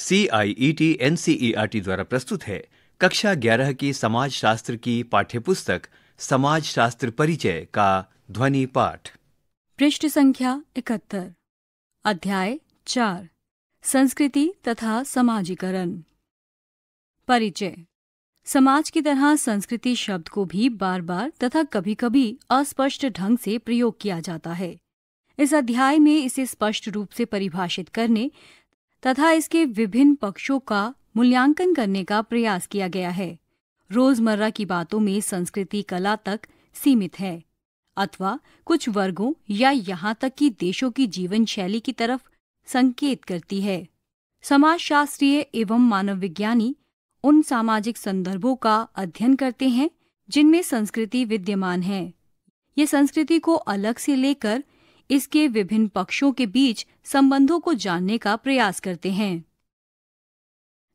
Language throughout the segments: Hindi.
C I E T N C E R T द्वारा प्रस्तुत है कक्षा ग्यारह की समाज शास्त्र की पाठ्यपुस्तक समाज शास्त्र परिचय का ध्वनि पाठ पृष्ठ संख्या इकहत्तर अध्याय चार संस्कृति तथा समाजीकरण परिचय समाज की तरह संस्कृति शब्द को भी बार बार तथा कभी कभी अस्पष्ट ढंग से प्रयोग किया जाता है इस अध्याय में इसे स्पष्ट रूप से परिभाषित करने तथा इसके विभिन्न पक्षों का मूल्यांकन करने का प्रयास किया गया है रोजमर्रा की बातों में संस्कृति कला तक सीमित है अथवा कुछ वर्गों या यहाँ तक कि देशों की जीवन शैली की तरफ संकेत करती है समाजशास्त्रीय एवं मानव विज्ञानी उन सामाजिक संदर्भों का अध्ययन करते हैं जिनमें संस्कृति विद्यमान है ये संस्कृति को अलग से लेकर इसके विभिन्न पक्षों के बीच संबंधों को जानने का प्रयास करते हैं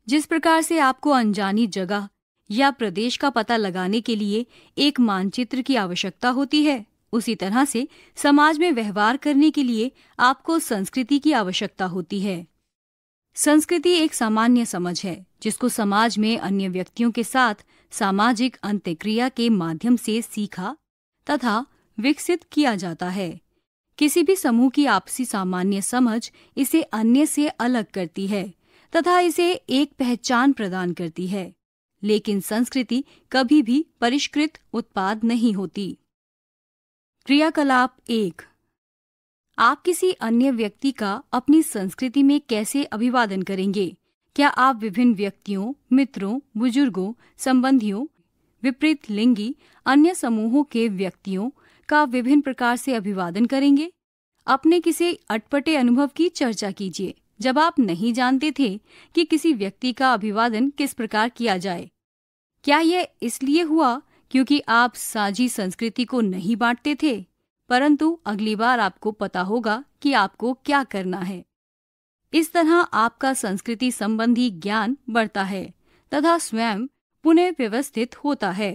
जिस प्रकार से आपको अनजानी जगह या प्रदेश का पता लगाने के लिए एक मानचित्र की आवश्यकता होती है उसी तरह से समाज में व्यवहार करने के लिए आपको संस्कृति की आवश्यकता होती है संस्कृति एक सामान्य समझ है जिसको समाज में अन्य व्यक्तियों के साथ सामाजिक अंत्यक्रिया के माध्यम से सीखा तथा विकसित किया जाता है किसी भी समूह की आपसी सामान्य समझ इसे अन्य से अलग करती है तथा इसे एक पहचान प्रदान करती है लेकिन संस्कृति कभी भी परिष्कृत उत्पाद नहीं होती क्रियाकलाप एक आप किसी अन्य व्यक्ति का अपनी संस्कृति में कैसे अभिवादन करेंगे क्या आप विभिन्न व्यक्तियों मित्रों बुजुर्गों संबंधियों विपरीत लिंगी अन्य समूहों के व्यक्तियों का विभिन्न प्रकार से अभिवादन करेंगे अपने किसी अटपटे अनुभव की चर्चा कीजिए जब आप नहीं जानते थे कि किसी व्यक्ति का अभिवादन किस प्रकार किया जाए क्या यह इसलिए हुआ क्योंकि आप साझी संस्कृति को नहीं बांटते थे परंतु अगली बार आपको पता होगा कि आपको क्या करना है इस तरह आपका संस्कृति संबंधी ज्ञान बढ़ता है तथा स्वयं पुनः व्यवस्थित होता है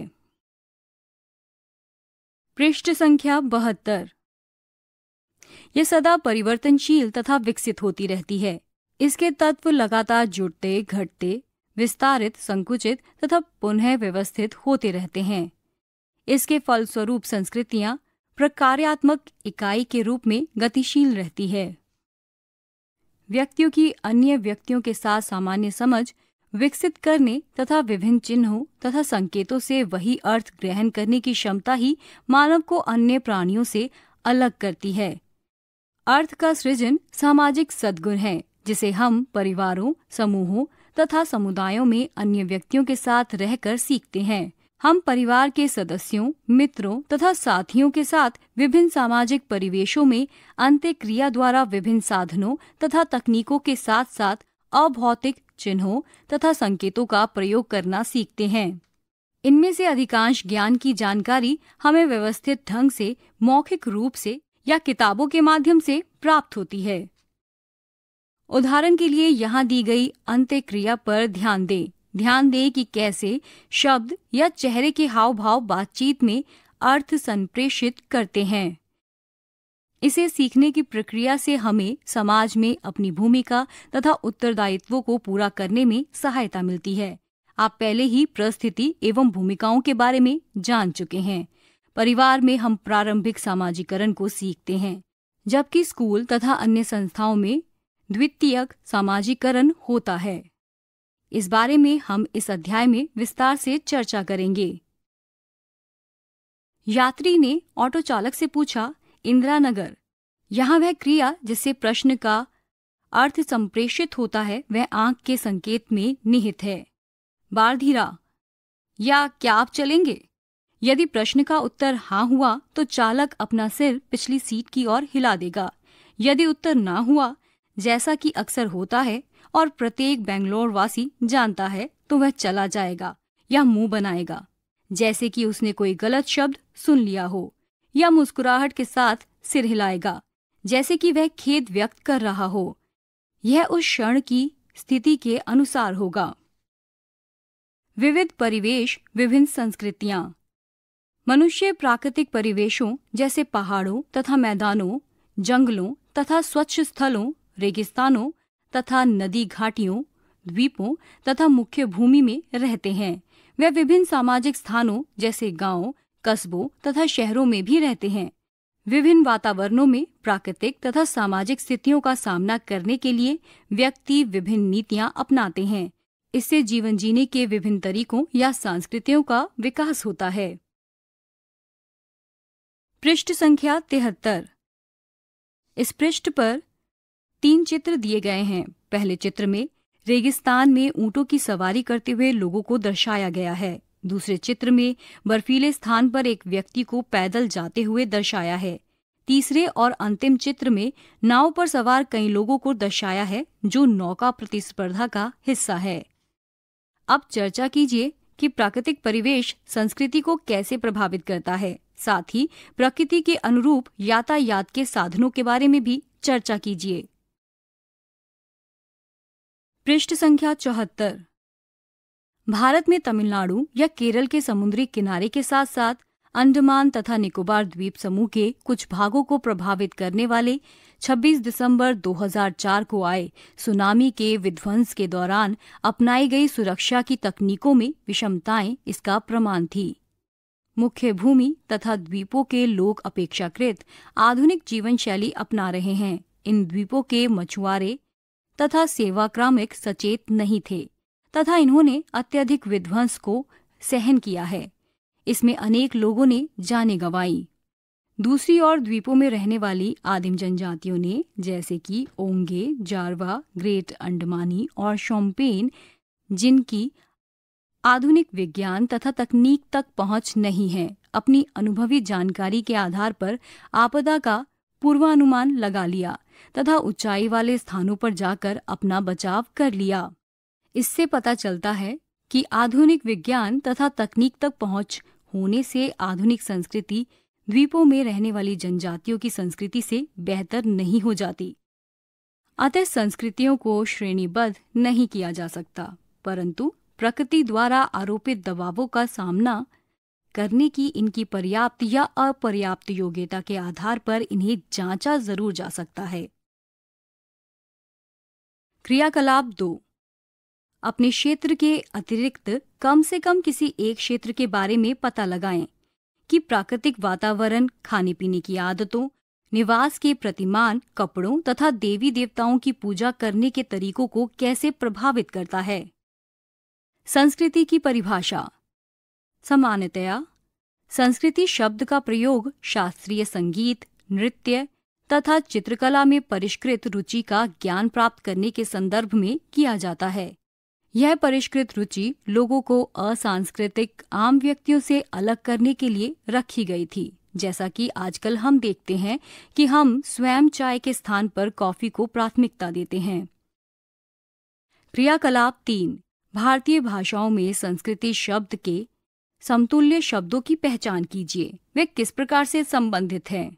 पृष्ठ संख्या बहत्तर यह सदा परिवर्तनशील तथा विकसित होती रहती है इसके तत्व लगातार जुड़ते घटते विस्तारित संकुचित तथा पुनः व्यवस्थित होते रहते हैं इसके फलस्वरूप संस्कृतियां प्रकार्यात्मक इकाई के रूप में गतिशील रहती है व्यक्तियों की अन्य व्यक्तियों के साथ सामान्य समझ विकसित करने तथा विभिन्न चिन्हों तथा संकेतों से वही अर्थ ग्रहण करने की क्षमता ही मानव को अन्य प्राणियों से अलग करती है अर्थ का सृजन सामाजिक सद्गुण है जिसे हम परिवारों समूहों तथा समुदायों में अन्य व्यक्तियों के साथ रहकर सीखते हैं हम परिवार के सदस्यों मित्रों तथा साथियों के साथ विभिन्न सामाजिक परिवेशों में क्रिया द्वारा विभिन्न साधनों तथा तकनीकों के साथ साथ अभौतिक चिन्हों तथा संकेतों का प्रयोग करना सीखते हैं इनमें से अधिकांश ज्ञान की जानकारी हमें व्यवस्थित ढंग से मौखिक रूप से या किताबों के माध्यम से प्राप्त होती है उदाहरण के लिए यहाँ दी गई अंत्यक्रिया पर ध्यान दें ध्यान दें कि कैसे शब्द या चेहरे के हाव भाव बातचीत में अर्थ संप्रेषित करते हैं इसे सीखने की प्रक्रिया से हमें समाज में अपनी भूमिका तथा उत्तरदायित्वों को पूरा करने में सहायता मिलती है आप पहले ही परिस्थिति एवं भूमिकाओं के बारे में जान चुके हैं परिवार में हम प्रारंभिक सामाजिकरण को सीखते हैं जबकि स्कूल तथा अन्य संस्थाओं में द्वितीयक सामाजिकरण होता है इस बारे में हम इस अध्याय में विस्तार से चर्चा करेंगे यात्री ने ऑटो चालक से पूछा इंदिरा नगर यहाँ वह क्रिया जिससे प्रश्न का अर्थ संप्रेषित होता है वह आंख के संकेत में निहित है बारधीरा या क्या आप चलेंगे यदि प्रश्न का उत्तर हाँ हुआ तो चालक अपना सिर पिछली सीट की ओर हिला देगा यदि उत्तर ना हुआ जैसा कि अक्सर होता है और प्रत्येक बेंगलोर वासी जानता है तो वह चला जाएगा या मुंह बनाएगा जैसे कि उसने कोई गलत शब्द सुन लिया हो या मुस्कुराहट के साथ सिर हिलाएगा जैसे कि वह खेद व्यक्त कर रहा हो यह उस क्षण की स्थिति के अनुसार होगा विविध परिवेश विभिन्न संस्कृतियां मनुष्य प्राकृतिक परिवेशों जैसे पहाड़ों तथा मैदानों जंगलों तथा स्वच्छ स्थलों रेगिस्तानों तथा नदी घाटियों द्वीपों तथा मुख्य भूमि में रहते हैं वह विभिन्न सामाजिक स्थानों जैसे गांवों कस्बों तथा शहरों में भी रहते हैं विभिन्न वातावरणों में प्राकृतिक तथा सामाजिक स्थितियों का सामना करने के लिए व्यक्ति विभिन्न नीतियाँ अपनाते हैं इससे जीवन जीने के विभिन्न तरीकों या संस्कृतियों का विकास होता है पृष्ठ संख्या तिहत्तर इस पृष्ठ पर तीन चित्र दिए गए हैं पहले चित्र में रेगिस्तान में ऊँटों की सवारी करते हुए लोगों को दर्शाया गया है दूसरे चित्र में बर्फीले स्थान पर एक व्यक्ति को पैदल जाते हुए दर्शाया है तीसरे और अंतिम चित्र में नाव पर सवार कई लोगों को दर्शाया है जो नौका प्रतिस्पर्धा का हिस्सा है अब चर्चा कीजिए कि प्राकृतिक परिवेश संस्कृति को कैसे प्रभावित करता है साथ ही प्रकृति के अनुरूप यातायात के साधनों के बारे में भी चर्चा कीजिए पृष्ठ संख्या चौहत्तर भारत में तमिलनाडु या केरल के समुद्री किनारे के साथ साथ अंडमान तथा निकोबार द्वीप समूह के कुछ भागों को प्रभावित करने वाले 26 दिसंबर 2004 को आए सुनामी के विध्वंस के दौरान अपनाई गई सुरक्षा की तकनीकों में विषमताएं इसका प्रमाण थी मुख्य भूमि तथा द्वीपों के लोग अपेक्षाकृत आधुनिक जीवन शैली अपना रहे हैं इन द्वीपों के मछुआरे तथा सेवाक्रामिक सचेत नहीं थे तथा इन्होंने अत्यधिक विध्वंस को सहन किया है इसमें अनेक लोगों ने जाने गंवाई दूसरी ओर द्वीपों में रहने वाली आदिम जनजातियों ने जैसे कि ओंगे जारवा ग्रेट अंडमानी और शोम्पेन जिनकी आधुनिक विज्ञान तथा तकनीक तक पहुंच नहीं है अपनी अनुभवी जानकारी के आधार पर आपदा का पूर्वानुमान लगा लिया तथा ऊंचाई वाले स्थानों पर जाकर अपना बचाव कर लिया इससे पता चलता है कि आधुनिक विज्ञान तथा तकनीक तक पहुंच होने से आधुनिक संस्कृति द्वीपों में रहने वाली जनजातियों की संस्कृति से बेहतर नहीं हो जाती अतः संस्कृतियों को श्रेणीबद्ध नहीं किया जा सकता परंतु प्रकृति द्वारा आरोपित दबावों का सामना करने की इनकी पर्याप्त या अपर्याप्त योग्यता के आधार पर इन्हें जांचा जरूर जा सकता है क्रियाकलाप दो अपने क्षेत्र के अतिरिक्त कम से कम किसी एक क्षेत्र के बारे में पता लगाएं कि प्राकृतिक वातावरण खाने पीने की आदतों निवास के प्रतिमान कपड़ों तथा देवी देवताओं की पूजा करने के तरीकों को कैसे प्रभावित करता है संस्कृति की परिभाषा सामान्यतया संस्कृति शब्द का प्रयोग शास्त्रीय संगीत नृत्य तथा चित्रकला में परिष्कृत रुचि का ज्ञान प्राप्त करने के संदर्भ में किया जाता है यह परिष्कृत रुचि लोगों को असांस्कृतिक आम व्यक्तियों से अलग करने के लिए रखी गई थी जैसा कि आजकल हम देखते हैं कि हम स्वयं चाय के स्थान पर कॉफी को प्राथमिकता देते हैं क्रियाकलाप तीन भारतीय भाषाओं में संस्कृति शब्द के समतुल्य शब्दों की पहचान कीजिए वे किस प्रकार से संबंधित हैं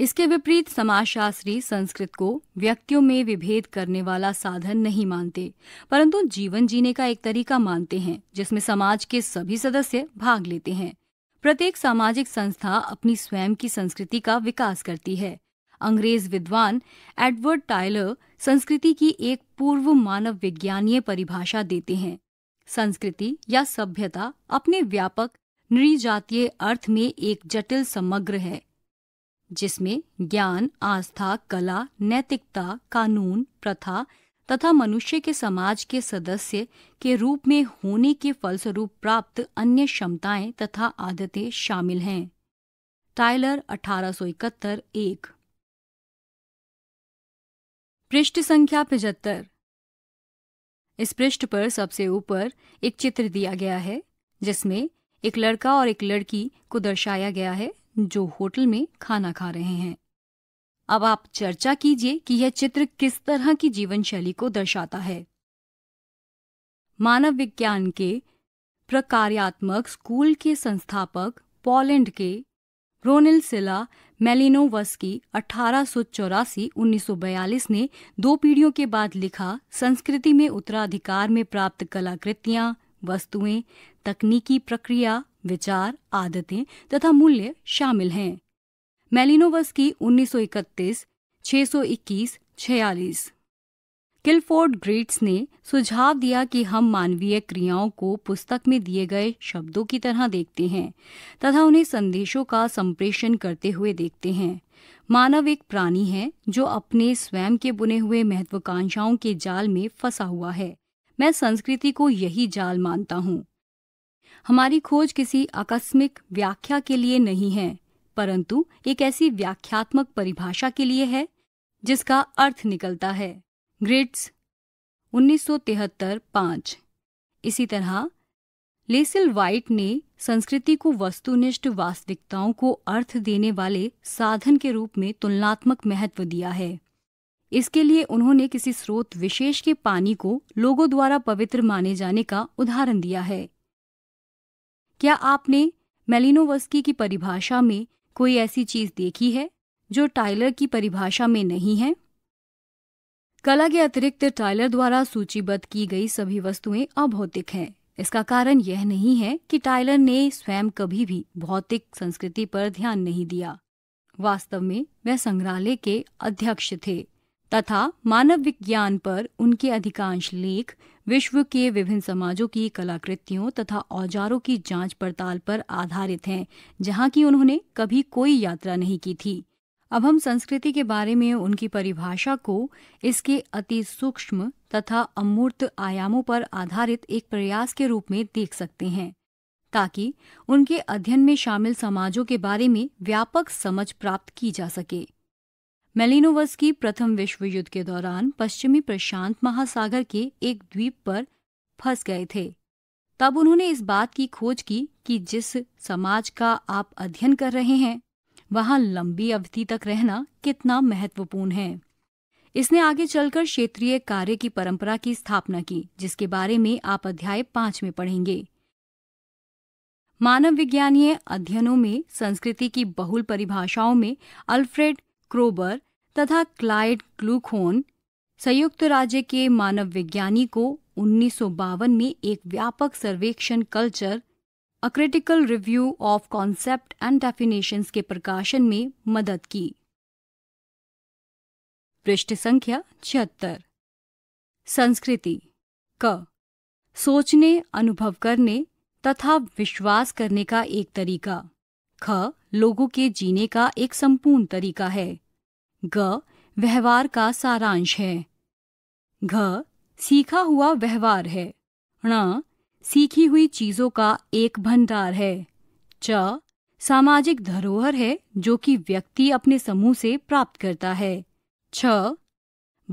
इसके विपरीत समाजशास्त्री संस्कृत को व्यक्तियों में विभेद करने वाला साधन नहीं मानते परंतु जीवन जीने का एक तरीका मानते हैं जिसमें समाज के सभी सदस्य भाग लेते हैं प्रत्येक सामाजिक संस्था अपनी स्वयं की संस्कृति का विकास करती है अंग्रेज विद्वान एडवर्ड टाइलर संस्कृति की एक पूर्व मानव विज्ञानीय परिभाषा देते हैं संस्कृति या सभ्यता अपने व्यापक नृजातीय अर्थ में एक जटिल समग्र है जिसमें ज्ञान आस्था कला नैतिकता कानून प्रथा तथा मनुष्य के समाज के सदस्य के रूप में होने के फलस्वरूप प्राप्त अन्य क्षमताएं तथा आदतें शामिल हैं टाइलर अठारह सौ इकहत्तर एक पृष्ठ संख्या पचहत्तर इस पृष्ठ पर सबसे ऊपर एक चित्र दिया गया है जिसमें एक लड़का और एक लड़की को दर्शाया गया है जो होटल में खाना खा रहे हैं अब आप चर्चा कीजिए कि यह चित्र किस तरह की जीवन शैली को दर्शाता है मानव विज्ञान के प्रकार्यात्मक स्कूल के संस्थापक पोलैंड के रोनिल सिला मेलिनोवस्की अठारह सौ ने दो पीढ़ियों के बाद लिखा संस्कृति में उत्तराधिकार में प्राप्त कलाकृतियां वस्तुएं तकनीकी प्रक्रिया विचार आदतें तथा मूल्य शामिल हैं मेलिनोवस की 1931, 621, 46 किलफोर्ड ग्रेट्स ने सुझाव दिया कि हम मानवीय क्रियाओं को पुस्तक में दिए गए शब्दों की तरह देखते हैं तथा उन्हें संदेशों का संप्रेषण करते हुए देखते हैं मानव एक प्राणी है जो अपने स्वयं के बुने हुए महत्वाकांक्षाओं के जाल में फंसा हुआ है मैं संस्कृति को यही जाल मानता हूँ हमारी खोज किसी आकस्मिक व्याख्या के लिए नहीं है परंतु एक ऐसी व्याख्यात्मक परिभाषा के लिए है जिसका अर्थ निकलता है ग्रिड्स 1973 पांच इसी तरह लेसिल वाइट ने संस्कृति को वस्तुनिष्ठ वास्तविकताओं को अर्थ देने वाले साधन के रूप में तुलनात्मक महत्व दिया है इसके लिए उन्होंने किसी स्रोत विशेष के पानी को लोगों द्वारा पवित्र माने जाने का उदाहरण दिया है क्या आपने मेलिनोवस्की की परिभाषा में कोई ऐसी चीज देखी है जो टाइलर की परिभाषा में नहीं है कला के अतिरिक्त टाइलर द्वारा सूचीबद्ध की गई सभी वस्तुएं अभौतिक हैं इसका कारण यह नहीं है कि टाइलर ने स्वयं कभी भी भौतिक संस्कृति पर ध्यान नहीं दिया वास्तव में वह संग्रहालय के अध्यक्ष थे तथा मानव विज्ञान पर उनके अधिकांश लेख विश्व के विभिन्न समाजों की कलाकृतियों तथा औजारों की जांच पड़ताल पर आधारित हैं जहां की उन्होंने कभी कोई यात्रा नहीं की थी अब हम संस्कृति के बारे में उनकी परिभाषा को इसके अति सूक्ष्म तथा अमूर्त आयामों पर आधारित एक प्रयास के रूप में देख सकते हैं ताकि उनके अध्ययन में शामिल समाजों के बारे में व्यापक समझ प्राप्त की जा सके की प्रथम विश्व युद्ध के दौरान पश्चिमी प्रशांत महासागर के एक द्वीप पर फंस गए थे तब उन्होंने इस बात की खोज की कि जिस समाज का आप अध्ययन कर रहे हैं वहां लंबी अवधि तक रहना कितना महत्वपूर्ण है इसने आगे चलकर क्षेत्रीय कार्य की परंपरा की स्थापना की जिसके बारे में आप अध्याय पांच में पढ़ेंगे मानव विज्ञानीय अध्ययनों में संस्कृति की बहुल परिभाषाओं में अल्फ्रेड क्रोबर तथा क्लाइड ग्लूकोन संयुक्त राज्य के मानव विज्ञानी को उन्नीस में एक व्यापक सर्वेक्षण culture a critical review of concept and definition के प्रकाशन में मदद की पृष्ठ संख्या छिहत्तर संस्कृति क सोचने अनुभव करने तथा विश्वास करने का एक तरीका ख लोगों के जीने का एक संपूर्ण तरीका है ग व्यवहार का सारांश है घ सीखा हुआ व्यवहार है ण सीखी हुई चीजों का एक भंडार है च सामाजिक धरोहर है जो कि व्यक्ति अपने समूह से प्राप्त करता है छ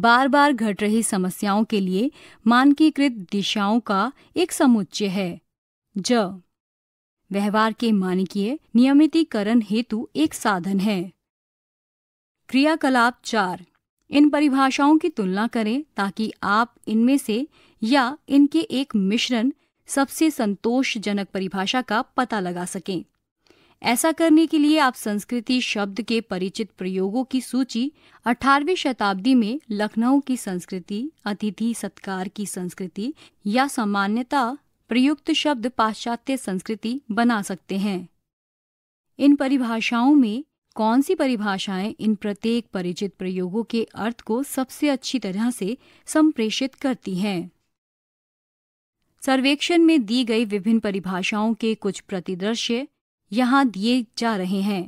बार बार घट रही समस्याओं के लिए मानकीकृत दिशाओं का एक समुच्चय है ज व्यवहार के मानकीय नियमितीकरण हेतु एक साधन है क्रियाकलाप चार इन परिभाषाओं की तुलना करें ताकि आप इनमें से या इनके एक मिश्रण सबसे संतोषजनक परिभाषा का पता लगा सकें ऐसा करने के लिए आप संस्कृति शब्द के परिचित प्रयोगों की सूची 18वीं शताब्दी में लखनऊ की संस्कृति अतिथि सत्कार की संस्कृति या सामान्यता प्रयुक्त शब्द पाश्चात्य संस्कृति बना सकते हैं इन परिभाषाओं में कौन सी परिभाषाएं इन प्रत्येक परिचित प्रयोगों के अर्थ को सबसे अच्छी तरह से संप्रेषित करती हैं सर्वेक्षण में दी गई विभिन्न परिभाषाओं के कुछ प्रतिदृश्य यहां दिए जा रहे हैं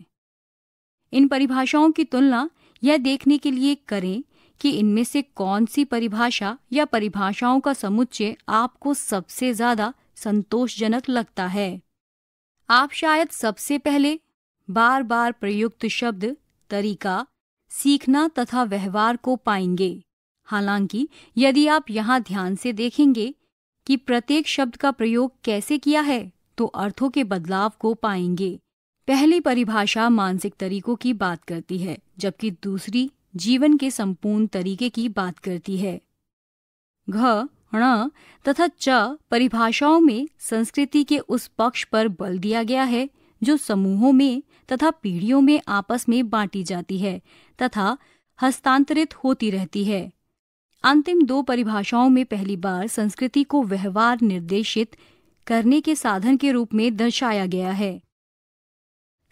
इन परिभाषाओं की तुलना यह देखने के लिए करें कि इनमें से कौन सी परिभाषा या परिभाषाओं का समुच्चय आपको सबसे ज्यादा संतोषजनक लगता है आप शायद सबसे पहले बार बार प्रयुक्त शब्द तरीका सीखना तथा व्यवहार को पाएंगे हालांकि यदि आप यहाँ ध्यान से देखेंगे कि प्रत्येक शब्द का प्रयोग कैसे किया है तो अर्थों के बदलाव को पाएंगे पहली परिभाषा मानसिक तरीकों की बात करती है जबकि दूसरी जीवन के संपूर्ण तरीके की बात करती है घ ण तथा च परिभाषाओं में संस्कृति के उस पक्ष पर बल दिया गया है जो समूहों में तथा पीढ़ियों में आपस में बांटी जाती है तथा हस्तांतरित होती रहती है अंतिम दो परिभाषाओं में पहली बार संस्कृति को व्यवहार निर्देशित करने के साधन के रूप में दर्शाया गया है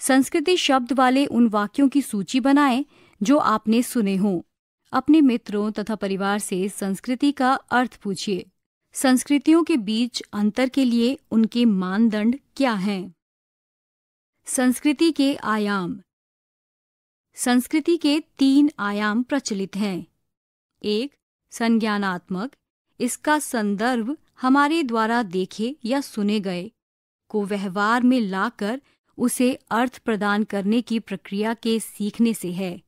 संस्कृति शब्द वाले उन वाक्यों की सूची बनाएं जो आपने सुने हों अपने मित्रों तथा परिवार से संस्कृति का अर्थ पूछिए संस्कृतियों के बीच अंतर के लिए उनके मानदंड क्या हैं संस्कृति के आयाम संस्कृति के तीन आयाम प्रचलित हैं एक संज्ञानात्मक इसका संदर्भ हमारे द्वारा देखे या सुने गए को व्यवहार में लाकर उसे अर्थ प्रदान करने की प्रक्रिया के सीखने से है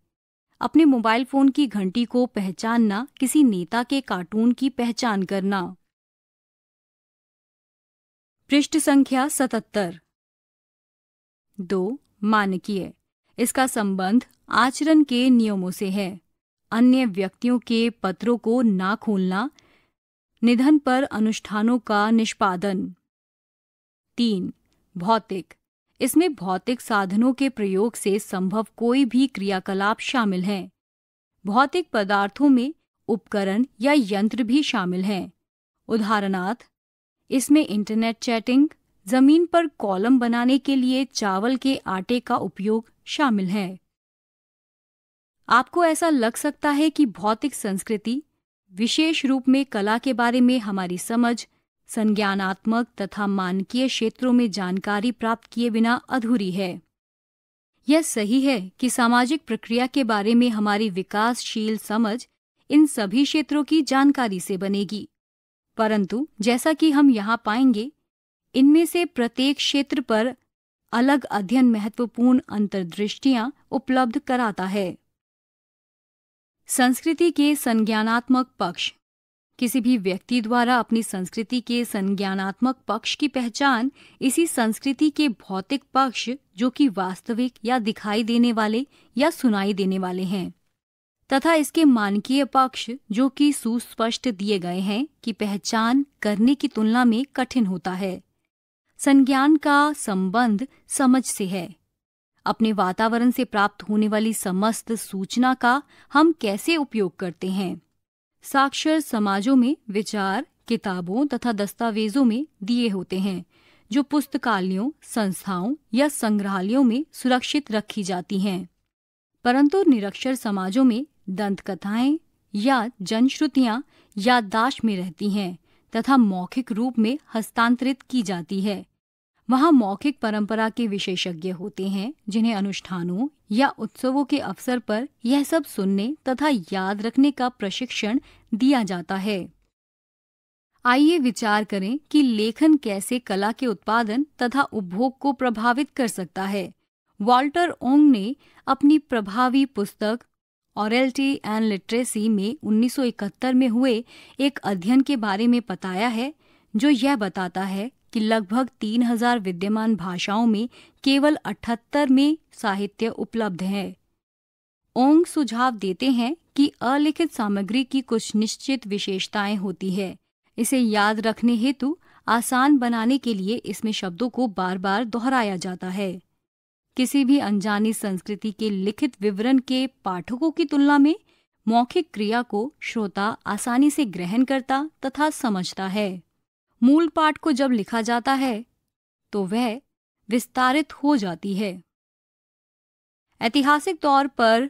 अपने मोबाइल फोन की घंटी को पहचानना किसी नेता के कार्टून की पहचान करना पृष्ठ संख्या सतहत्तर दो मानकीय इसका संबंध आचरण के नियमों से है अन्य व्यक्तियों के पत्रों को ना खोलना निधन पर अनुष्ठानों का निष्पादन तीन भौतिक इसमें भौतिक साधनों के प्रयोग से संभव कोई भी क्रियाकलाप शामिल हैं भौतिक पदार्थों में उपकरण या यंत्र भी शामिल हैं उदाहरणार्थ इसमें इंटरनेट चैटिंग जमीन पर कॉलम बनाने के लिए चावल के आटे का उपयोग शामिल है आपको ऐसा लग सकता है कि भौतिक संस्कृति विशेष रूप में कला के बारे में हमारी समझ संज्ञानात्मक तथा मानकीय क्षेत्रों में जानकारी प्राप्त किए बिना अधूरी है यह सही है कि सामाजिक प्रक्रिया के बारे में हमारी विकासशील समझ इन सभी क्षेत्रों की जानकारी से बनेगी परंतु जैसा कि हम यहाँ पाएंगे इनमें से प्रत्येक क्षेत्र पर अलग अध्ययन महत्वपूर्ण अंतर्दृष्टियां उपलब्ध कराता है संस्कृति के संज्ञानात्मक पक्ष किसी भी व्यक्ति द्वारा अपनी संस्कृति के संज्ञानात्मक पक्ष की पहचान इसी संस्कृति के भौतिक पक्ष जो कि वास्तविक या दिखाई देने वाले या सुनाई देने वाले हैं तथा इसके मानकीय पक्ष जो कि सुस्पष्ट दिए गए हैं की पहचान करने की तुलना में कठिन होता है संज्ञान का संबंध समझ से है अपने वातावरण से प्राप्त होने वाली समस्त सूचना का हम कैसे उपयोग करते हैं साक्षर समाजों में विचार किताबों तथा दस्तावेजों में दिए होते हैं जो पुस्तकालयों संस्थाओं या संग्रहालयों में सुरक्षित रखी जाती हैं परंतु निरक्षर समाजों में दंत कथाएं या जनश्रुतियां याददाश्त में रहती हैं तथा मौखिक रूप में हस्तांतरित की जाती है वहाँ मौखिक परंपरा के विशेषज्ञ होते हैं जिन्हें अनुष्ठानों या उत्सवों के अवसर पर यह सब सुनने तथा याद रखने का प्रशिक्षण दिया जाता है आइए विचार करें कि लेखन कैसे कला के उत्पादन तथा उपभोग को प्रभावित कर सकता है वाल्टर ओंग ने अपनी प्रभावी पुस्तक ऑरल्टी एंड लिटरेसी में 1971 में हुए एक अध्ययन के बारे में बताया है जो यह बताता है कि लगभग 3000 विद्यमान भाषाओं में केवल 78 में साहित्य उपलब्ध है ओंग सुझाव देते हैं कि अलिखित सामग्री की कुछ निश्चित विशेषताएं होती है इसे याद रखने हेतु आसान बनाने के लिए इसमें शब्दों को बार बार दोहराया जाता है किसी भी अनजानी संस्कृति के लिखित विवरण के पाठकों की तुलना में मौखिक क्रिया को श्रोता आसानी से ग्रहण करता तथा समझता है मूल पाठ को जब लिखा जाता है तो वह विस्तारित हो जाती है ऐतिहासिक तौर पर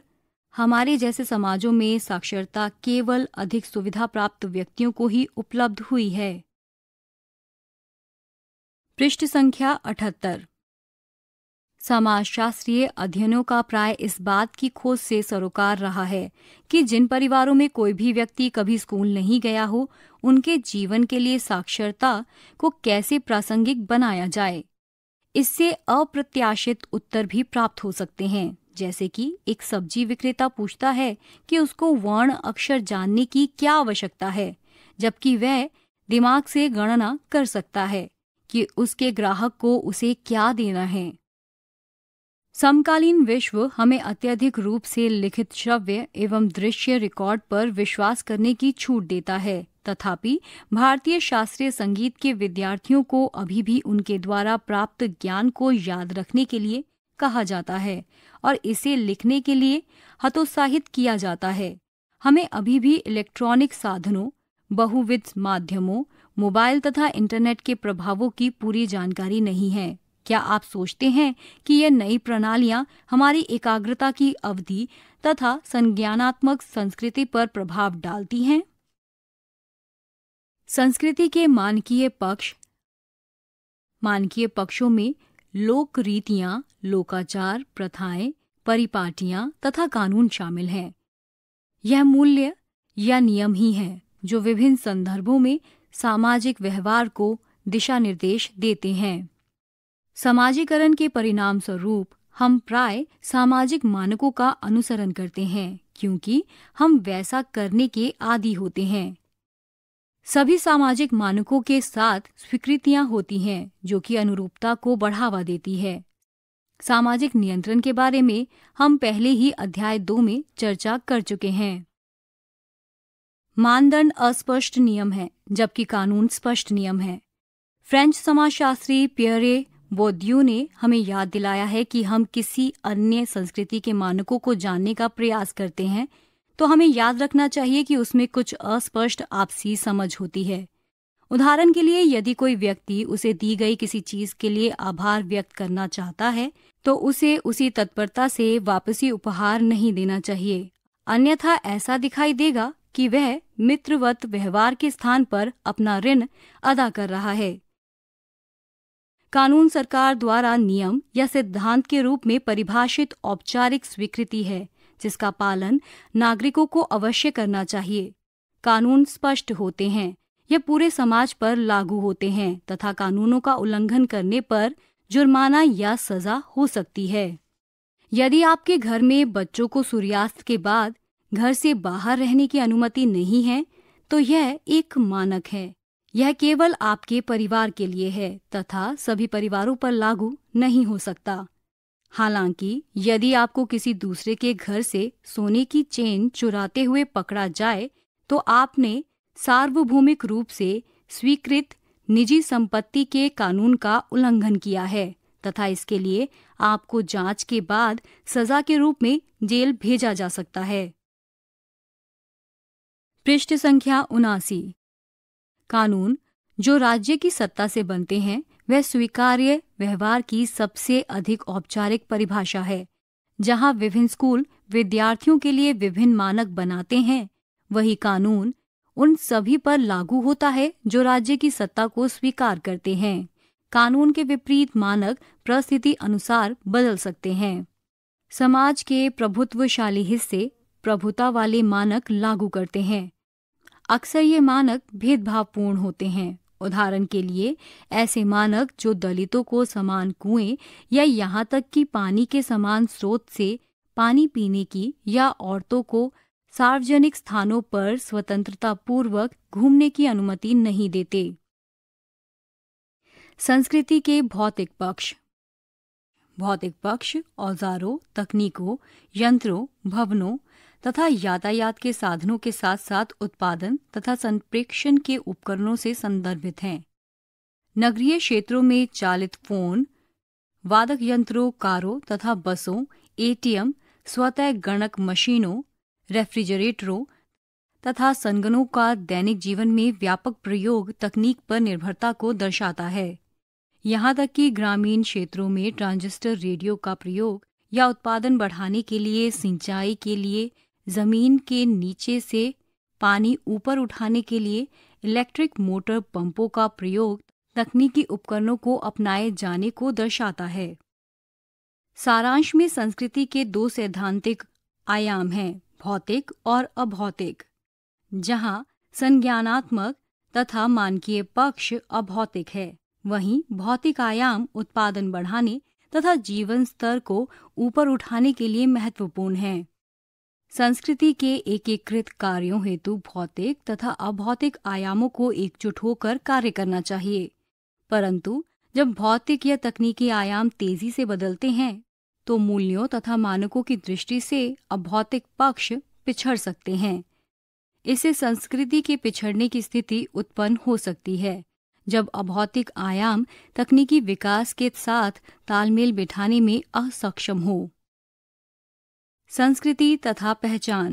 हमारे जैसे समाजों में साक्षरता केवल अधिक सुविधा प्राप्त व्यक्तियों को ही उपलब्ध हुई है पृष्ठ संख्या अठहत्तर समाजशास्त्रीय अध्ययनों का प्राय इस बात की खोज से सरोकार रहा है कि जिन परिवारों में कोई भी व्यक्ति कभी स्कूल नहीं गया हो उनके जीवन के लिए साक्षरता को कैसे प्रासंगिक बनाया जाए इससे अप्रत्याशित उत्तर भी प्राप्त हो सकते हैं जैसे कि एक सब्जी विक्रेता पूछता है कि उसको वर्ण अक्षर जानने की क्या आवश्यकता है जबकि वह दिमाग से गणना कर सकता है कि उसके ग्राहक को उसे क्या देना है समकालीन विश्व हमें अत्यधिक रूप से लिखित श्रव्य एवं दृश्य रिकॉर्ड पर विश्वास करने की छूट देता है तथापि भारतीय शास्त्रीय संगीत के विद्यार्थियों को अभी भी उनके द्वारा प्राप्त ज्ञान को याद रखने के लिए कहा जाता है और इसे लिखने के लिए हतोत्साहित किया जाता है हमें अभी भी इलेक्ट्रॉनिक साधनों बहुविध माध्यमों मोबाइल तथा इंटरनेट के प्रभावों की पूरी जानकारी नहीं है क्या आप सोचते हैं कि ये नई प्रणालियां हमारी एकाग्रता की अवधि तथा संज्ञानात्मक संस्कृति पर प्रभाव डालती हैं संस्कृति के मानकीय पक्ष मानकीय पक्षों में लोक रीतियां लोकाचार प्रथाएं परिपाटियां तथा कानून शामिल हैं यह मूल्य या नियम ही हैं जो विभिन्न संदर्भों में सामाजिक व्यवहार को दिशा निर्देश देते हैं समाजीकरण के परिणाम स्वरूप हम प्राय सामाजिक मानकों का अनुसरण करते हैं क्योंकि हम वैसा करने के आदि होते हैं सभी सामाजिक मानकों के साथ स्वीकृतियां होती हैं जो कि अनुरूपता को बढ़ावा देती है सामाजिक नियंत्रण के बारे में हम पहले ही अध्याय दो में चर्चा कर चुके हैं मानदंड अस्पष्ट नियम है जबकि कानून स्पष्ट नियम है फ्रेंच समाजशास्त्री पियरे बोद्यू ने हमें याद दिलाया है कि हम किसी अन्य संस्कृति के मानकों को जानने का प्रयास करते हैं तो हमें याद रखना चाहिए कि उसमें कुछ अस्पष्ट आपसी समझ होती है उदाहरण के लिए यदि कोई व्यक्ति उसे दी गई किसी चीज के लिए आभार व्यक्त करना चाहता है तो उसे उसी तत्परता से वापसी उपहार नहीं देना चाहिए अन्यथा ऐसा दिखाई देगा कि वह मित्रवत व्यवहार के स्थान पर अपना ऋण अदा कर रहा है कानून सरकार द्वारा नियम या सिद्धांत के रूप में परिभाषित औपचारिक स्वीकृति है जिसका पालन नागरिकों को अवश्य करना चाहिए कानून स्पष्ट होते हैं यह पूरे समाज पर लागू होते हैं तथा कानूनों का उल्लंघन करने पर जुर्माना या सजा हो सकती है यदि आपके घर में बच्चों को सूर्यास्त के बाद घर से बाहर रहने की अनुमति नहीं है तो यह एक मानक है यह केवल आपके परिवार के लिए है तथा सभी परिवारों पर लागू नहीं हो सकता हालांकि यदि आपको किसी दूसरे के घर से सोने की चेन चुराते हुए पकड़ा जाए तो आपने सार्वभौमिक रूप से स्वीकृत निजी संपत्ति के कानून का उल्लंघन किया है तथा इसके लिए आपको जांच के बाद सजा के रूप में जेल भेजा जा सकता है पृष्ठ संख्या उनासी कानून जो राज्य की सत्ता से बनते हैं वह स्वीकार्य व्यवहार की सबसे अधिक औपचारिक परिभाषा है जहां विभिन्न स्कूल विद्यार्थियों के लिए विभिन्न मानक बनाते हैं वही कानून उन सभी पर लागू होता है जो राज्य की सत्ता को स्वीकार करते हैं कानून के विपरीत मानक परिस्थिति अनुसार बदल सकते हैं समाज के प्रभुत्वशाली हिस्से प्रभुता वाले मानक लागू करते हैं अक्सर ये मानक भेदभावपूर्ण होते हैं उदाहरण के लिए ऐसे मानक जो दलितों को समान कुएं या यहाँ तक कि पानी के समान स्रोत से पानी पीने की या औरतों को सार्वजनिक स्थानों पर स्वतंत्रता पूर्वक घूमने की अनुमति नहीं देते संस्कृति के भौतिक पक्ष भौतिक पक्ष औजारों तकनीकों यंत्रों भवनों तथा यातायात के साधनों के साथ साथ उत्पादन तथा संप्रेक्षण के उपकरणों से संदर्भित हैं नगरीय क्षेत्रों में चालित फोन वादक यंत्रों कारों तथा बसों एटीएम स्वतः गणक मशीनों रेफ्रिजरेटरों तथा संगनों का दैनिक जीवन में व्यापक प्रयोग तकनीक पर निर्भरता को दर्शाता है यहाँ तक कि ग्रामीण क्षेत्रों में ट्रांजिस्टर रेडियो का प्रयोग या उत्पादन बढ़ाने के लिए सिंचाई के लिए जमीन के नीचे से पानी ऊपर उठाने के लिए इलेक्ट्रिक मोटर पंपों का प्रयोग तकनीकी उपकरणों को अपनाए जाने को दर्शाता है सारांश में संस्कृति के दो सैद्धांतिक आयाम हैं भौतिक और अभौतिक जहां संज्ञानात्मक तथा मानकीय पक्ष अभौतिक है वहीं भौतिक आयाम उत्पादन बढ़ाने तथा जीवन स्तर को ऊपर उठाने के लिए महत्वपूर्ण है संस्कृति के एकीकृत कार्यों हेतु भौतिक तथा अभौतिक आयामों को एकजुट होकर कार्य करना चाहिए परंतु जब भौतिक या तकनीकी आयाम तेजी से बदलते हैं तो मूल्यों तथा मानकों की दृष्टि से अभौतिक पक्ष पिछड़ सकते हैं इससे संस्कृति के पिछड़ने की स्थिति उत्पन्न हो सकती है जब अभौतिक आयाम तकनीकी विकास के साथ तालमेल बिठाने में असक्षम हो संस्कृति तथा पहचान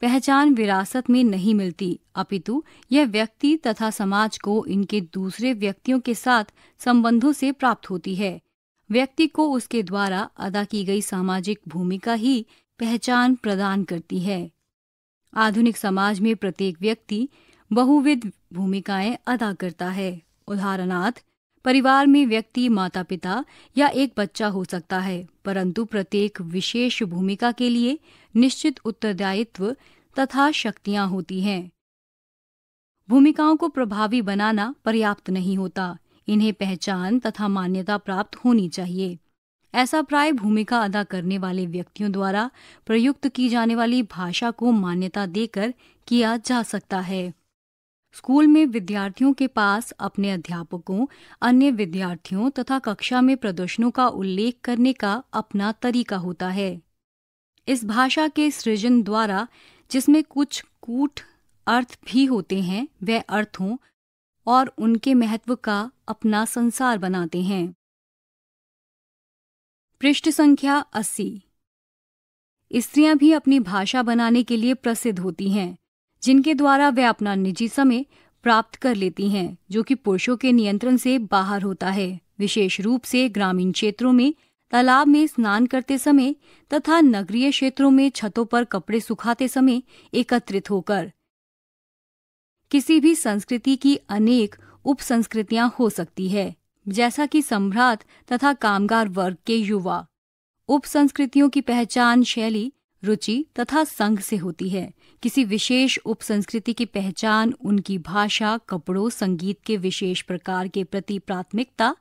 पहचान विरासत में नहीं मिलती अपितु यह व्यक्ति तथा समाज को इनके दूसरे व्यक्तियों के साथ संबंधों से प्राप्त होती है व्यक्ति को उसके द्वारा अदा की गई सामाजिक भूमिका ही पहचान प्रदान करती है आधुनिक समाज में प्रत्येक व्यक्ति बहुविध भूमिकाएं अदा करता है उदाहरणार्थ परिवार में व्यक्ति माता पिता या एक बच्चा हो सकता है परंतु प्रत्येक विशेष भूमिका के लिए निश्चित उत्तरदायित्व तथा शक्तियां होती हैं भूमिकाओं को प्रभावी बनाना पर्याप्त नहीं होता इन्हें पहचान तथा मान्यता प्राप्त होनी चाहिए ऐसा प्राय भूमिका अदा करने वाले व्यक्तियों द्वारा प्रयुक्त की जाने वाली भाषा को मान्यता देकर किया जा सकता है स्कूल में विद्यार्थियों के पास अपने अध्यापकों अन्य विद्यार्थियों तथा कक्षा में प्रदर्शनों का उल्लेख करने का अपना तरीका होता है इस भाषा के सृजन द्वारा जिसमें कुछ कूट अर्थ भी होते हैं वे अर्थों और उनके महत्व का अपना संसार बनाते हैं पृष्ठ संख्या अस्सी स्त्रियां भी अपनी भाषा बनाने के लिए प्रसिद्ध होती हैं जिनके द्वारा वे अपना निजी समय प्राप्त कर लेती हैं जो कि पुरुषों के नियंत्रण से बाहर होता है विशेष रूप से ग्रामीण क्षेत्रों में तालाब में स्नान करते समय तथा नगरीय क्षेत्रों में छतों पर कपड़े सुखाते समय एकत्रित होकर किसी भी संस्कृति की अनेक उप संस्कृतियां हो सकती है जैसा कि सम्राट तथा कामगार वर्ग के युवा उप संस्कृतियों की पहचान शैली रुचि तथा संघ से होती है किसी विशेष उपसंस्कृति की पहचान उनकी भाषा कपड़ों संगीत के विशेष प्रकार के प्रति प्राथमिकता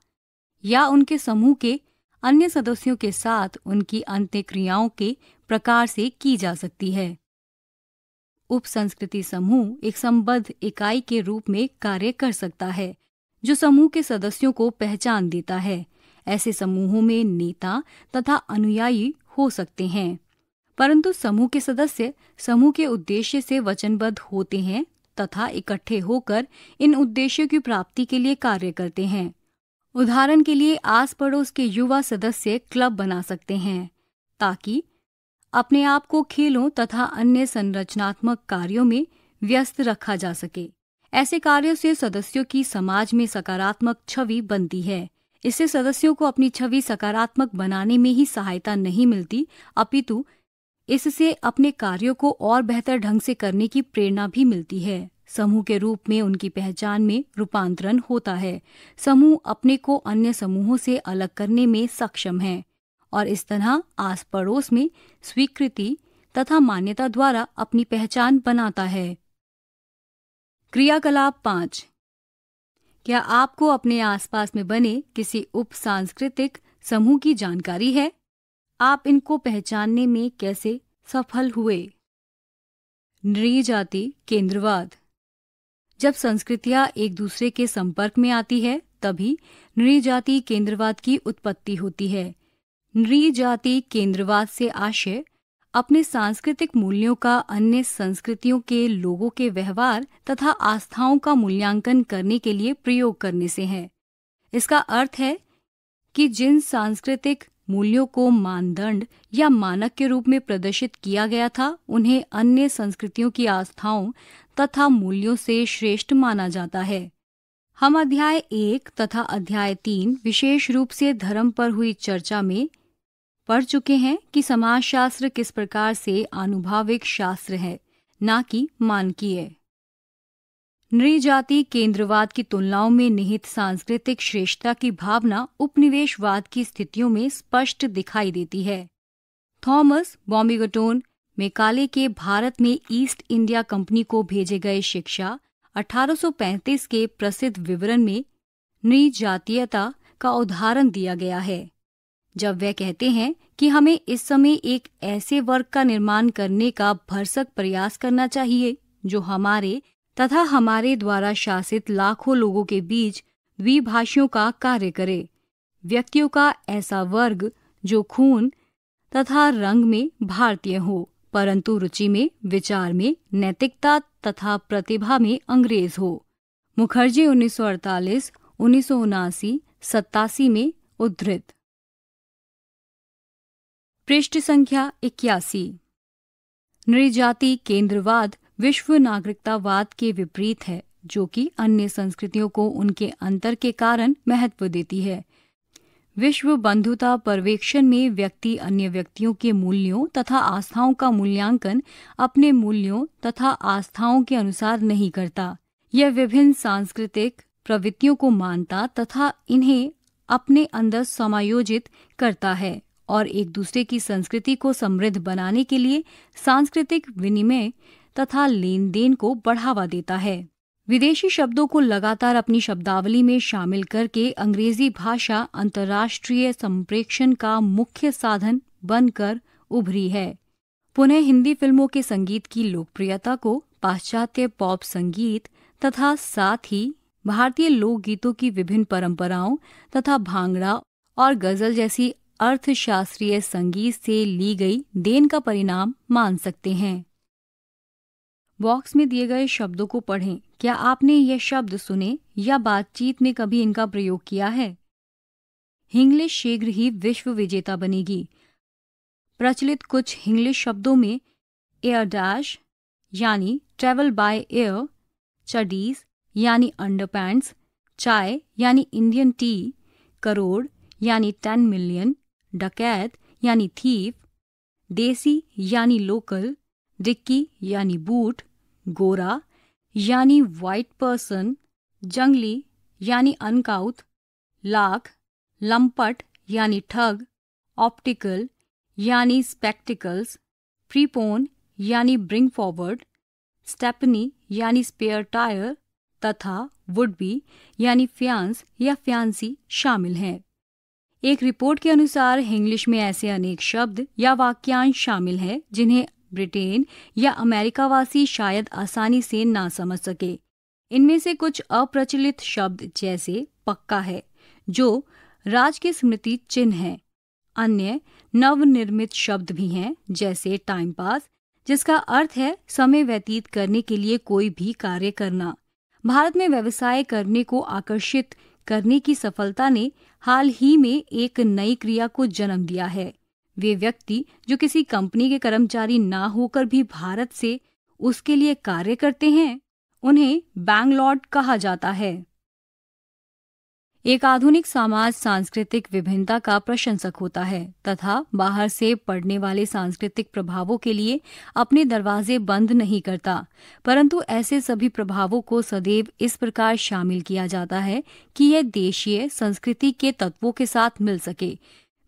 या उनके समूह के अन्य सदस्यों के साथ उनकी अंत्यक्रियाओं के प्रकार से की जा सकती है उपसंस्कृति समूह एक संबद्ध इकाई के रूप में कार्य कर सकता है जो समूह के सदस्यों को पहचान देता है ऐसे समूहों में नेता तथा अनुयायी हो सकते हैं परंतु समूह के सदस्य समूह के उद्देश्य से वचनबद्ध होते हैं तथा इकट्ठे होकर इन उद्देश्यों की प्राप्ति के लिए कार्य करते हैं उदाहरण के लिए आस पड़ोस के युवा सदस्य क्लब बना सकते हैं ताकि अपने आप को खेलों तथा अन्य संरचनात्मक कार्यों में व्यस्त रखा जा सके ऐसे कार्यों से सदस्यों की समाज में सकारात्मक छवि बनती है इससे सदस्यों को अपनी छवि सकारात्मक बनाने में ही सहायता नहीं मिलती अपितु इससे अपने कार्यों को और बेहतर ढंग से करने की प्रेरणा भी मिलती है समूह के रूप में उनकी पहचान में रूपांतरण होता है समूह अपने को अन्य समूहों से अलग करने में सक्षम है और इस तरह आस पड़ोस में स्वीकृति तथा मान्यता द्वारा अपनी पहचान बनाता है क्रियाकलाप पांच क्या आपको अपने आसपास में बने किसी उप सांस्कृतिक समूह की जानकारी है आप इनको पहचानने में कैसे सफल हुए नृ जाति केंद्रवाद जब संस्कृतियां एक दूसरे के संपर्क में आती है तभी नृजाति जाति केंद्रवाद की उत्पत्ति होती है नृजाति जाति केंद्रवाद से आशय अपने सांस्कृतिक मूल्यों का अन्य संस्कृतियों के लोगों के व्यवहार तथा आस्थाओं का मूल्यांकन करने के लिए प्रयोग करने से है इसका अर्थ है कि जिन सांस्कृतिक मूल्यों को मानदंड या मानक के रूप में प्रदर्शित किया गया था उन्हें अन्य संस्कृतियों की आस्थाओं तथा मूल्यों से श्रेष्ठ माना जाता है हम अध्याय एक तथा अध्याय तीन विशेष रूप से धर्म पर हुई चर्चा में पढ़ चुके हैं कि समाजशास्त्र किस प्रकार से आनुभाविक शास्त्र है ना कि मानकीय नृजाति केंद्रवाद की तुलनाओं में निहित सांस्कृतिक श्रेष्ठता की भावना उपनिवेशवाद की स्थितियों में स्पष्ट दिखाई देती है थॉमस बॉम्बिगटोन मेकाले के भारत में ईस्ट इंडिया कंपनी को भेजे गए शिक्षा 1835 के प्रसिद्ध विवरण में नृजातीयता का उदाहरण दिया गया है जब वह कहते हैं कि हमें इस समय एक ऐसे वर्ग का निर्माण करने का भरसक प्रयास करना चाहिए जो हमारे तथा हमारे द्वारा शासित लाखों लोगों के बीच द्विभाषियों का कार्य करे व्यक्तियों का ऐसा वर्ग जो खून तथा रंग में भारतीय हो परंतु रुचि में विचार में नैतिकता तथा प्रतिभा में अंग्रेज हो मुखर्जी 1948, उन्नीस सौ सत्तासी में उद्धृत पृष्ठ संख्या इक्यासी नृजाति केंद्रवाद विश्व नागरिकतावाद के विपरीत है जो कि अन्य संस्कृतियों को उनके अंतर के कारण महत्व देती है विश्व बंधुता पर्यवेक्षण में व्यक्ति अन्य व्यक्तियों के मूल्यों तथा आस्थाओं का मूल्यांकन अपने मूल्यों तथा आस्थाओं के अनुसार नहीं करता यह विभिन्न सांस्कृतिक प्रवृत्तियों को मानता तथा इन्हें अपने अंदर समायोजित करता है और एक दूसरे की संस्कृति को समृद्ध बनाने के लिए सांस्कृतिक विनिमय तथा लेन देन को बढ़ावा देता है विदेशी शब्दों को लगातार अपनी शब्दावली में शामिल करके अंग्रेजी भाषा अंतर्राष्ट्रीय संप्रेक्षण का मुख्य साधन बनकर उभरी है पुनः हिंदी फिल्मों के संगीत की लोकप्रियता को पाश्चात्य पॉप संगीत तथा साथ ही भारतीय लोकगीतों की विभिन्न परंपराओं तथा भांगड़ा और गजल जैसी अर्थशास्त्रीय संगीत से ली गई देन का परिणाम मान सकते हैं बॉक्स में दिए गए शब्दों को पढ़ें क्या आपने यह शब्द सुने या बातचीत में कभी इनका प्रयोग किया है हिंग्लिश शीघ्र ही विश्व विजेता बनेगी प्रचलित कुछ हिंग्लिश शब्दों में एयर डैश यानी ट्रेवल बाय एयर चडीज यानी अंडरपैंट्स चाय यानी इंडियन टी करोड़ यानी टेन मिलियन डकैत यानी थीफ देसी यानी लोकल डिक्की यानी बूट गोरा यानी वाइट पर्सन जंगली यानी अनकाउत लाख लंपट यानी ठग ऑप्टिकल यानी स्पेक्टिकल्स प्रीपोन यानी ब्रिंग फॉरवर्ड स्टेपनी यानी स्पेयर टायर तथा वुड बी यानी फ्यांस या फ्यांसी शामिल हैं एक रिपोर्ट के अनुसार इंग्लिश में ऐसे अनेक शब्द या वाक्यांश शामिल हैं जिन्हें ब्रिटेन या अमेरिकावासी शायद आसानी से ना समझ सके इनमें से कुछ अप्रचलित शब्द जैसे पक्का है जो राज के स्मृति चिन्ह है अन्य नवनिर्मित शब्द भी हैं जैसे टाइम पास जिसका अर्थ है समय व्यतीत करने के लिए कोई भी कार्य करना भारत में व्यवसाय करने को आकर्षित करने की सफलता ने हाल ही में एक नई क्रिया को जन्म दिया है वे व्यक्ति जो किसी कंपनी के कर्मचारी ना होकर भी भारत से उसके लिए कार्य करते हैं उन्हें बैंगलॉर्ड कहा जाता है एक आधुनिक समाज सांस्कृतिक विभिन्नता का प्रशंसक होता है तथा बाहर से पड़ने वाले सांस्कृतिक प्रभावों के लिए अपने दरवाजे बंद नहीं करता परंतु ऐसे सभी प्रभावों को सदैव इस प्रकार शामिल किया जाता है कि यह देशीय संस्कृति के तत्वों के साथ मिल सके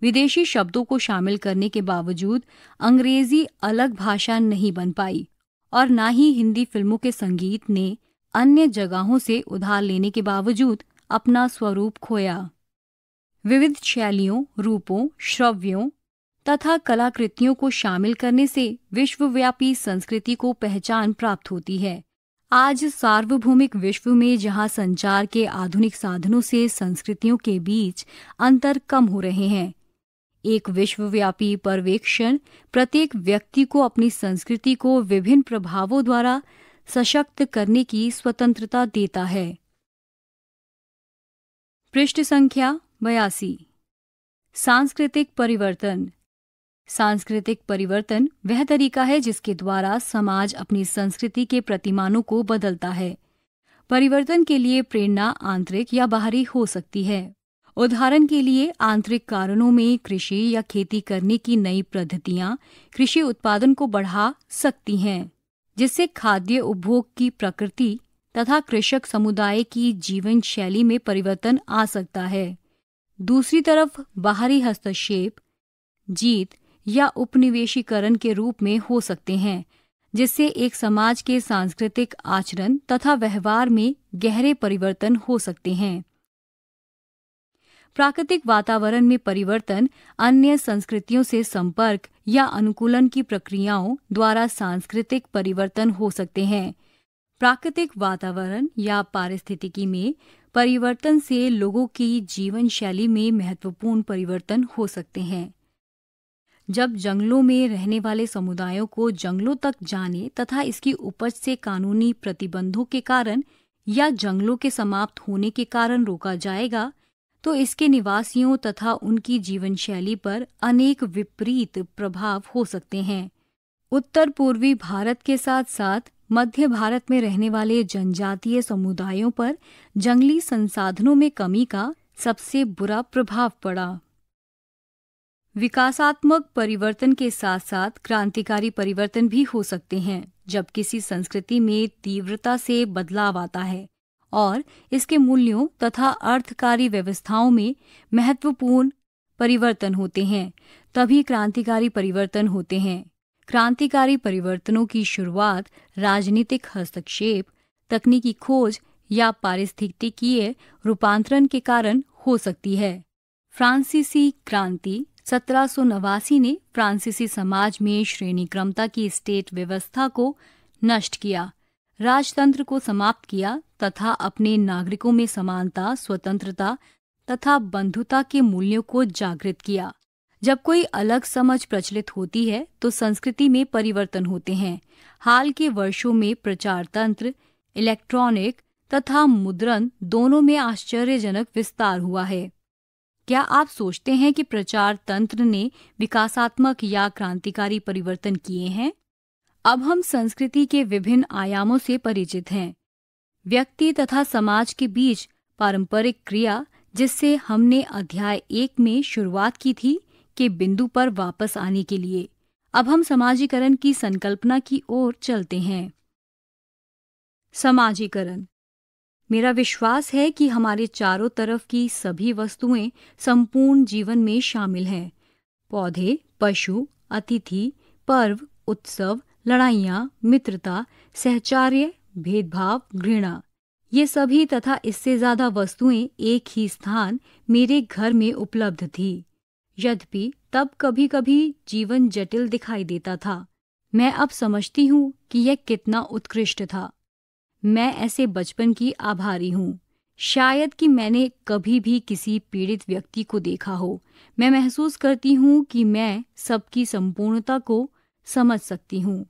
विदेशी शब्दों को शामिल करने के बावजूद अंग्रेजी अलग भाषा नहीं बन पाई और न ही हिंदी फिल्मों के संगीत ने अन्य जगहों से उधार लेने के बावजूद अपना स्वरूप खोया विविध शैलियों रूपों श्रव्यों तथा कलाकृतियों को शामिल करने से विश्वव्यापी संस्कृति को पहचान प्राप्त होती है आज सार्वभौमिक विश्व में जहां संचार के आधुनिक साधनों से संस्कृतियों के बीच अंतर कम हो रहे हैं एक विश्वव्यापी पर्यवेक्षण प्रत्येक व्यक्ति को अपनी संस्कृति को विभिन्न प्रभावों द्वारा सशक्त करने की स्वतंत्रता देता है पृष्ठ संख्या बयासी सांस्कृतिक परिवर्तन सांस्कृतिक परिवर्तन वह तरीका है जिसके द्वारा समाज अपनी संस्कृति के प्रतिमानों को बदलता है परिवर्तन के लिए प्रेरणा आंतरिक या बाहरी हो सकती है उदाहरण के लिए आंतरिक कारणों में कृषि या खेती करने की नई पद्धतियां कृषि उत्पादन को बढ़ा सकती हैं जिससे खाद्य उपभोग की प्रकृति तथा कृषक समुदाय की जीवन शैली में परिवर्तन आ सकता है दूसरी तरफ बाहरी हस्तक्षेप जीत या उपनिवेशीकरण के रूप में हो सकते हैं जिससे एक समाज के सांस्कृतिक आचरण तथा व्यवहार में गहरे परिवर्तन हो सकते हैं प्राकृतिक वातावरण में परिवर्तन अन्य संस्कृतियों से संपर्क या अनुकूलन की प्रक्रियाओं द्वारा सांस्कृतिक परिवर्तन हो सकते हैं प्राकृतिक वातावरण या पारिस्थितिकी में परिवर्तन से लोगों की जीवन शैली में महत्वपूर्ण परिवर्तन हो सकते हैं जब जंगलों में रहने वाले समुदायों को जंगलों तक जाने तथा इसकी उपज से कानूनी प्रतिबंधों के कारण या जंगलों के समाप्त होने के कारण रोका जाएगा तो इसके निवासियों तथा उनकी जीवन शैली पर अनेक विपरीत प्रभाव हो सकते हैं उत्तर पूर्वी भारत के साथ साथ मध्य भारत में रहने वाले जनजातीय समुदायों पर जंगली संसाधनों में कमी का सबसे बुरा प्रभाव पड़ा विकासात्मक परिवर्तन के साथ साथ क्रांतिकारी परिवर्तन भी हो सकते हैं जब किसी संस्कृति में तीव्रता से बदलाव आता है और इसके मूल्यों तथा अर्थकारी व्यवस्थाओं में महत्वपूर्ण परिवर्तन होते हैं तभी क्रांतिकारी परिवर्तन होते हैं क्रांतिकारी परिवर्तनों की शुरुआत राजनीतिक हस्तक्षेप तकनीकी खोज या पारिस्थितिकीय रूपांतरण के कारण हो सकती है फ्रांसीसी क्रांति सत्रह ने फ्रांसीसी समाज में श्रेणी क्रमता की स्टेट व्यवस्था को नष्ट किया राजतंत्र को समाप्त किया तथा अपने नागरिकों में समानता स्वतंत्रता तथा बंधुता के मूल्यों को जागृत किया जब कोई अलग समझ प्रचलित होती है तो संस्कृति में परिवर्तन होते हैं हाल के वर्षों में प्रचार तंत्र इलेक्ट्रॉनिक तथा मुद्रण दोनों में आश्चर्यजनक विस्तार हुआ है क्या आप सोचते हैं कि प्रचार तंत्र ने विकासात्मक या क्रांतिकारी परिवर्तन किए हैं अब हम संस्कृति के विभिन्न आयामों से परिचित हैं व्यक्ति तथा समाज के बीच पारंपरिक क्रिया जिससे हमने अध्याय एक में शुरुआत की थी के बिंदु पर वापस आने के लिए अब हम समाजीकरण की संकल्पना की ओर चलते हैं समाजीकरण मेरा विश्वास है कि हमारे चारों तरफ की सभी वस्तुएं संपूर्ण जीवन में शामिल हैं पौधे पशु अतिथि पर्व उत्सव लड़ाइयाँ मित्रता सहचार्य भेदभाव घृणा ये सभी तथा इससे ज्यादा वस्तुएं एक ही स्थान मेरे घर में उपलब्ध थी यद्यपि तब कभी कभी जीवन जटिल दिखाई देता था मैं अब समझती हूँ कि यह कितना उत्कृष्ट था मैं ऐसे बचपन की आभारी हूँ शायद कि मैंने कभी भी किसी पीड़ित व्यक्ति को देखा हो मैं महसूस करती हूँ कि मैं सबकी संपूर्णता को समझ सकती हूँ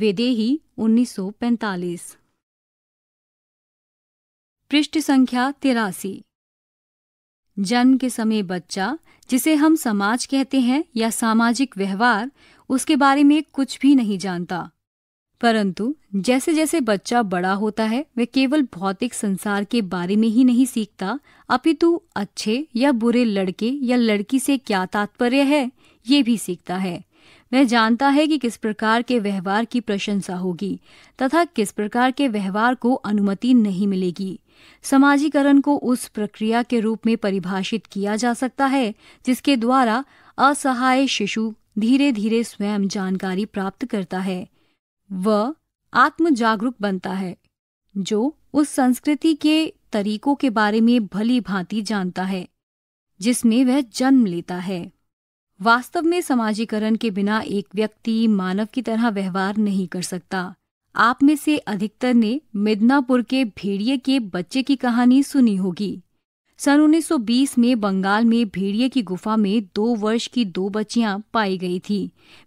वेदेही 1945 पृष्ठ संख्या तिरासी जन्म के समय बच्चा जिसे हम समाज कहते हैं या सामाजिक व्यवहार उसके बारे में कुछ भी नहीं जानता परंतु जैसे जैसे बच्चा बड़ा होता है वह केवल भौतिक संसार के बारे में ही नहीं सीखता अपितु अच्छे या बुरे लड़के या लड़की से क्या तात्पर्य है ये भी सीखता है वह जानता है कि किस प्रकार के व्यवहार की प्रशंसा होगी तथा किस प्रकार के व्यवहार को अनुमति नहीं मिलेगी समाजीकरण को उस प्रक्रिया के रूप में परिभाषित किया जा सकता है जिसके द्वारा असहाय शिशु धीरे धीरे स्वयं जानकारी प्राप्त करता है वह आत्म जागरूक बनता है जो उस संस्कृति के तरीकों के बारे में भली भांति जानता है जिसमें वह जन्म लेता है वास्तव में समाजीकरण के बिना एक व्यक्ति मानव की तरह व्यवहार नहीं कर सकता आप में से अधिकतर ने मिदनापुर के भेड़िए के बच्चे की कहानी सुनी होगी सन 1920 में बंगाल में भेड़िए की गुफा में दो वर्ष की दो बच्चियां पाई गई थी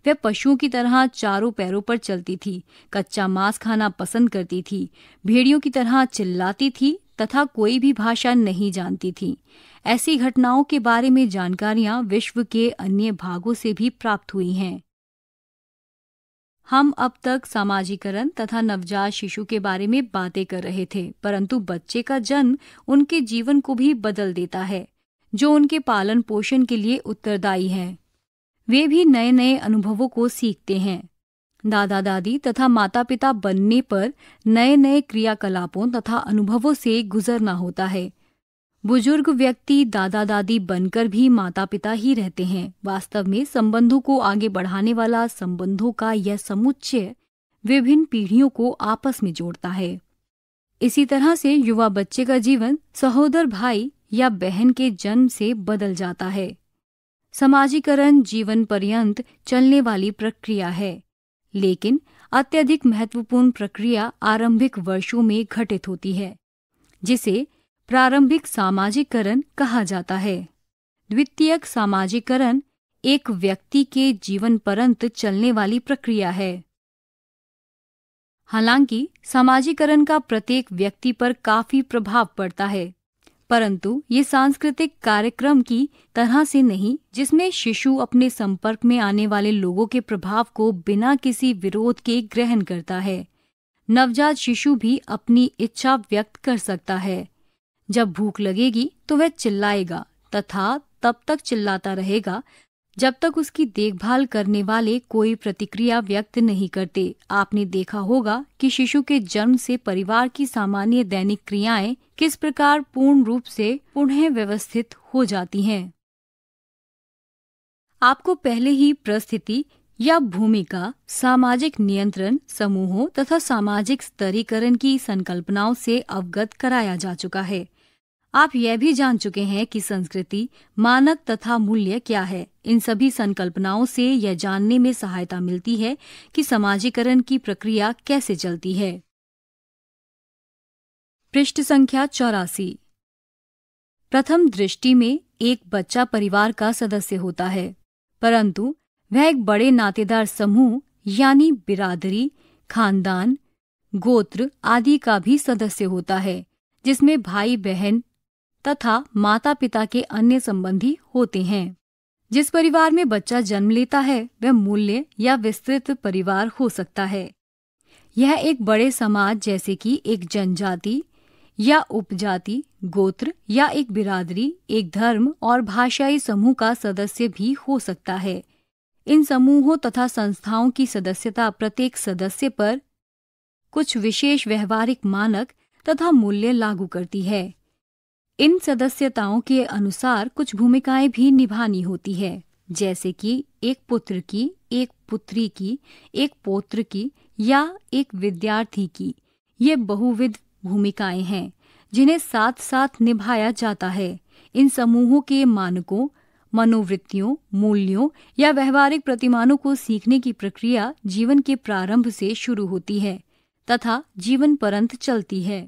वह पशुओं की तरह चारों पैरों पर चलती थी कच्चा मांस खाना पसंद करती थी भेड़ियों की तरह चिल्लाती थी तथा कोई भी भाषा नहीं जानती थी ऐसी घटनाओं के बारे में जानकारियां विश्व के अन्य भागों से भी प्राप्त हुई हैं हम अब तक सामाजिकरण तथा नवजात शिशु के बारे में बातें कर रहे थे परंतु बच्चे का जन्म उनके जीवन को भी बदल देता है जो उनके पालन पोषण के लिए उत्तरदायी हैं वे भी नए नए अनुभवों को सीखते हैं दादा दादी तथा माता पिता बनने पर नए नए क्रियाकलापों तथा अनुभवों से गुजरना होता है बुजुर्ग व्यक्ति दादा दादी बनकर भी माता पिता ही रहते हैं वास्तव में संबंधों को आगे बढ़ाने वाला संबंधों का यह समुच्चय विभिन्न पीढ़ियों को आपस में जोड़ता है इसी तरह से युवा बच्चे का जीवन सहोदर भाई या बहन के जन्म से बदल जाता है समाजीकरण जीवन पर्यंत चलने वाली प्रक्रिया है लेकिन अत्यधिक महत्वपूर्ण प्रक्रिया आरंभिक वर्षों में घटित होती है जिसे प्रारंभिक सामाजिकरण कहा जाता है द्वितीयक सामाजिकरण एक व्यक्ति के जीवन परंत चलने वाली प्रक्रिया है हालांकि सामाजिकरण का प्रत्येक व्यक्ति पर काफी प्रभाव पड़ता है परंतु ये सांस्कृतिक कार्यक्रम की तरह से नहीं जिसमें शिशु अपने संपर्क में आने वाले लोगों के प्रभाव को बिना किसी विरोध के ग्रहण करता है नवजात शिशु भी अपनी इच्छा व्यक्त कर सकता है जब भूख लगेगी तो वह चिल्लाएगा तथा तब तक चिल्लाता रहेगा जब तक उसकी देखभाल करने वाले कोई प्रतिक्रिया व्यक्त नहीं करते आपने देखा होगा कि शिशु के जन्म से परिवार की सामान्य दैनिक क्रियाएं किस प्रकार पूर्ण रूप से पुनः व्यवस्थित हो जाती हैं। आपको पहले ही परिस्थिति या भूमिका सामाजिक नियंत्रण समूहों तथा सामाजिक स्तरीकरण की संकल्पनाओं से अवगत कराया जा चुका है आप यह भी जान चुके हैं कि संस्कृति मानक तथा मूल्य क्या है इन सभी संकल्पनाओं से यह जानने में सहायता मिलती है कि समाजीकरण की प्रक्रिया कैसे चलती है पृष्ठ संख्या चौरासी प्रथम दृष्टि में एक बच्चा परिवार का सदस्य होता है परंतु वह एक बड़े नातेदार समूह यानी बिरादरी खानदान गोत्र आदि का भी सदस्य होता है जिसमें भाई बहन तथा माता पिता के अन्य संबंधी होते हैं जिस परिवार में बच्चा जन्म लेता है वह मूल्य या विस्तृत परिवार हो सकता है यह एक बड़े समाज जैसे कि एक जनजाति या उपजाति गोत्र या एक बिरादरी एक धर्म और भाषाई समूह का सदस्य भी हो सकता है इन समूहों तथा संस्थाओं की सदस्यता प्रत्येक सदस्य पर कुछ विशेष व्यवहारिक मानक तथा मूल्य लागू करती है इन सदस्यताओं के अनुसार कुछ भूमिकाएं भी निभानी होती है जैसे कि एक पुत्र की एक पुत्री की एक पोत्र की या एक विद्यार्थी की ये बहुविध भूमिकाएं हैं जिन्हें साथ साथ निभाया जाता है इन समूहों के मानकों मनोवृत्तियों मूल्यों या व्यवहारिक प्रतिमानों को सीखने की प्रक्रिया जीवन के प्रारंभ से शुरू होती है तथा जीवन परंत चलती है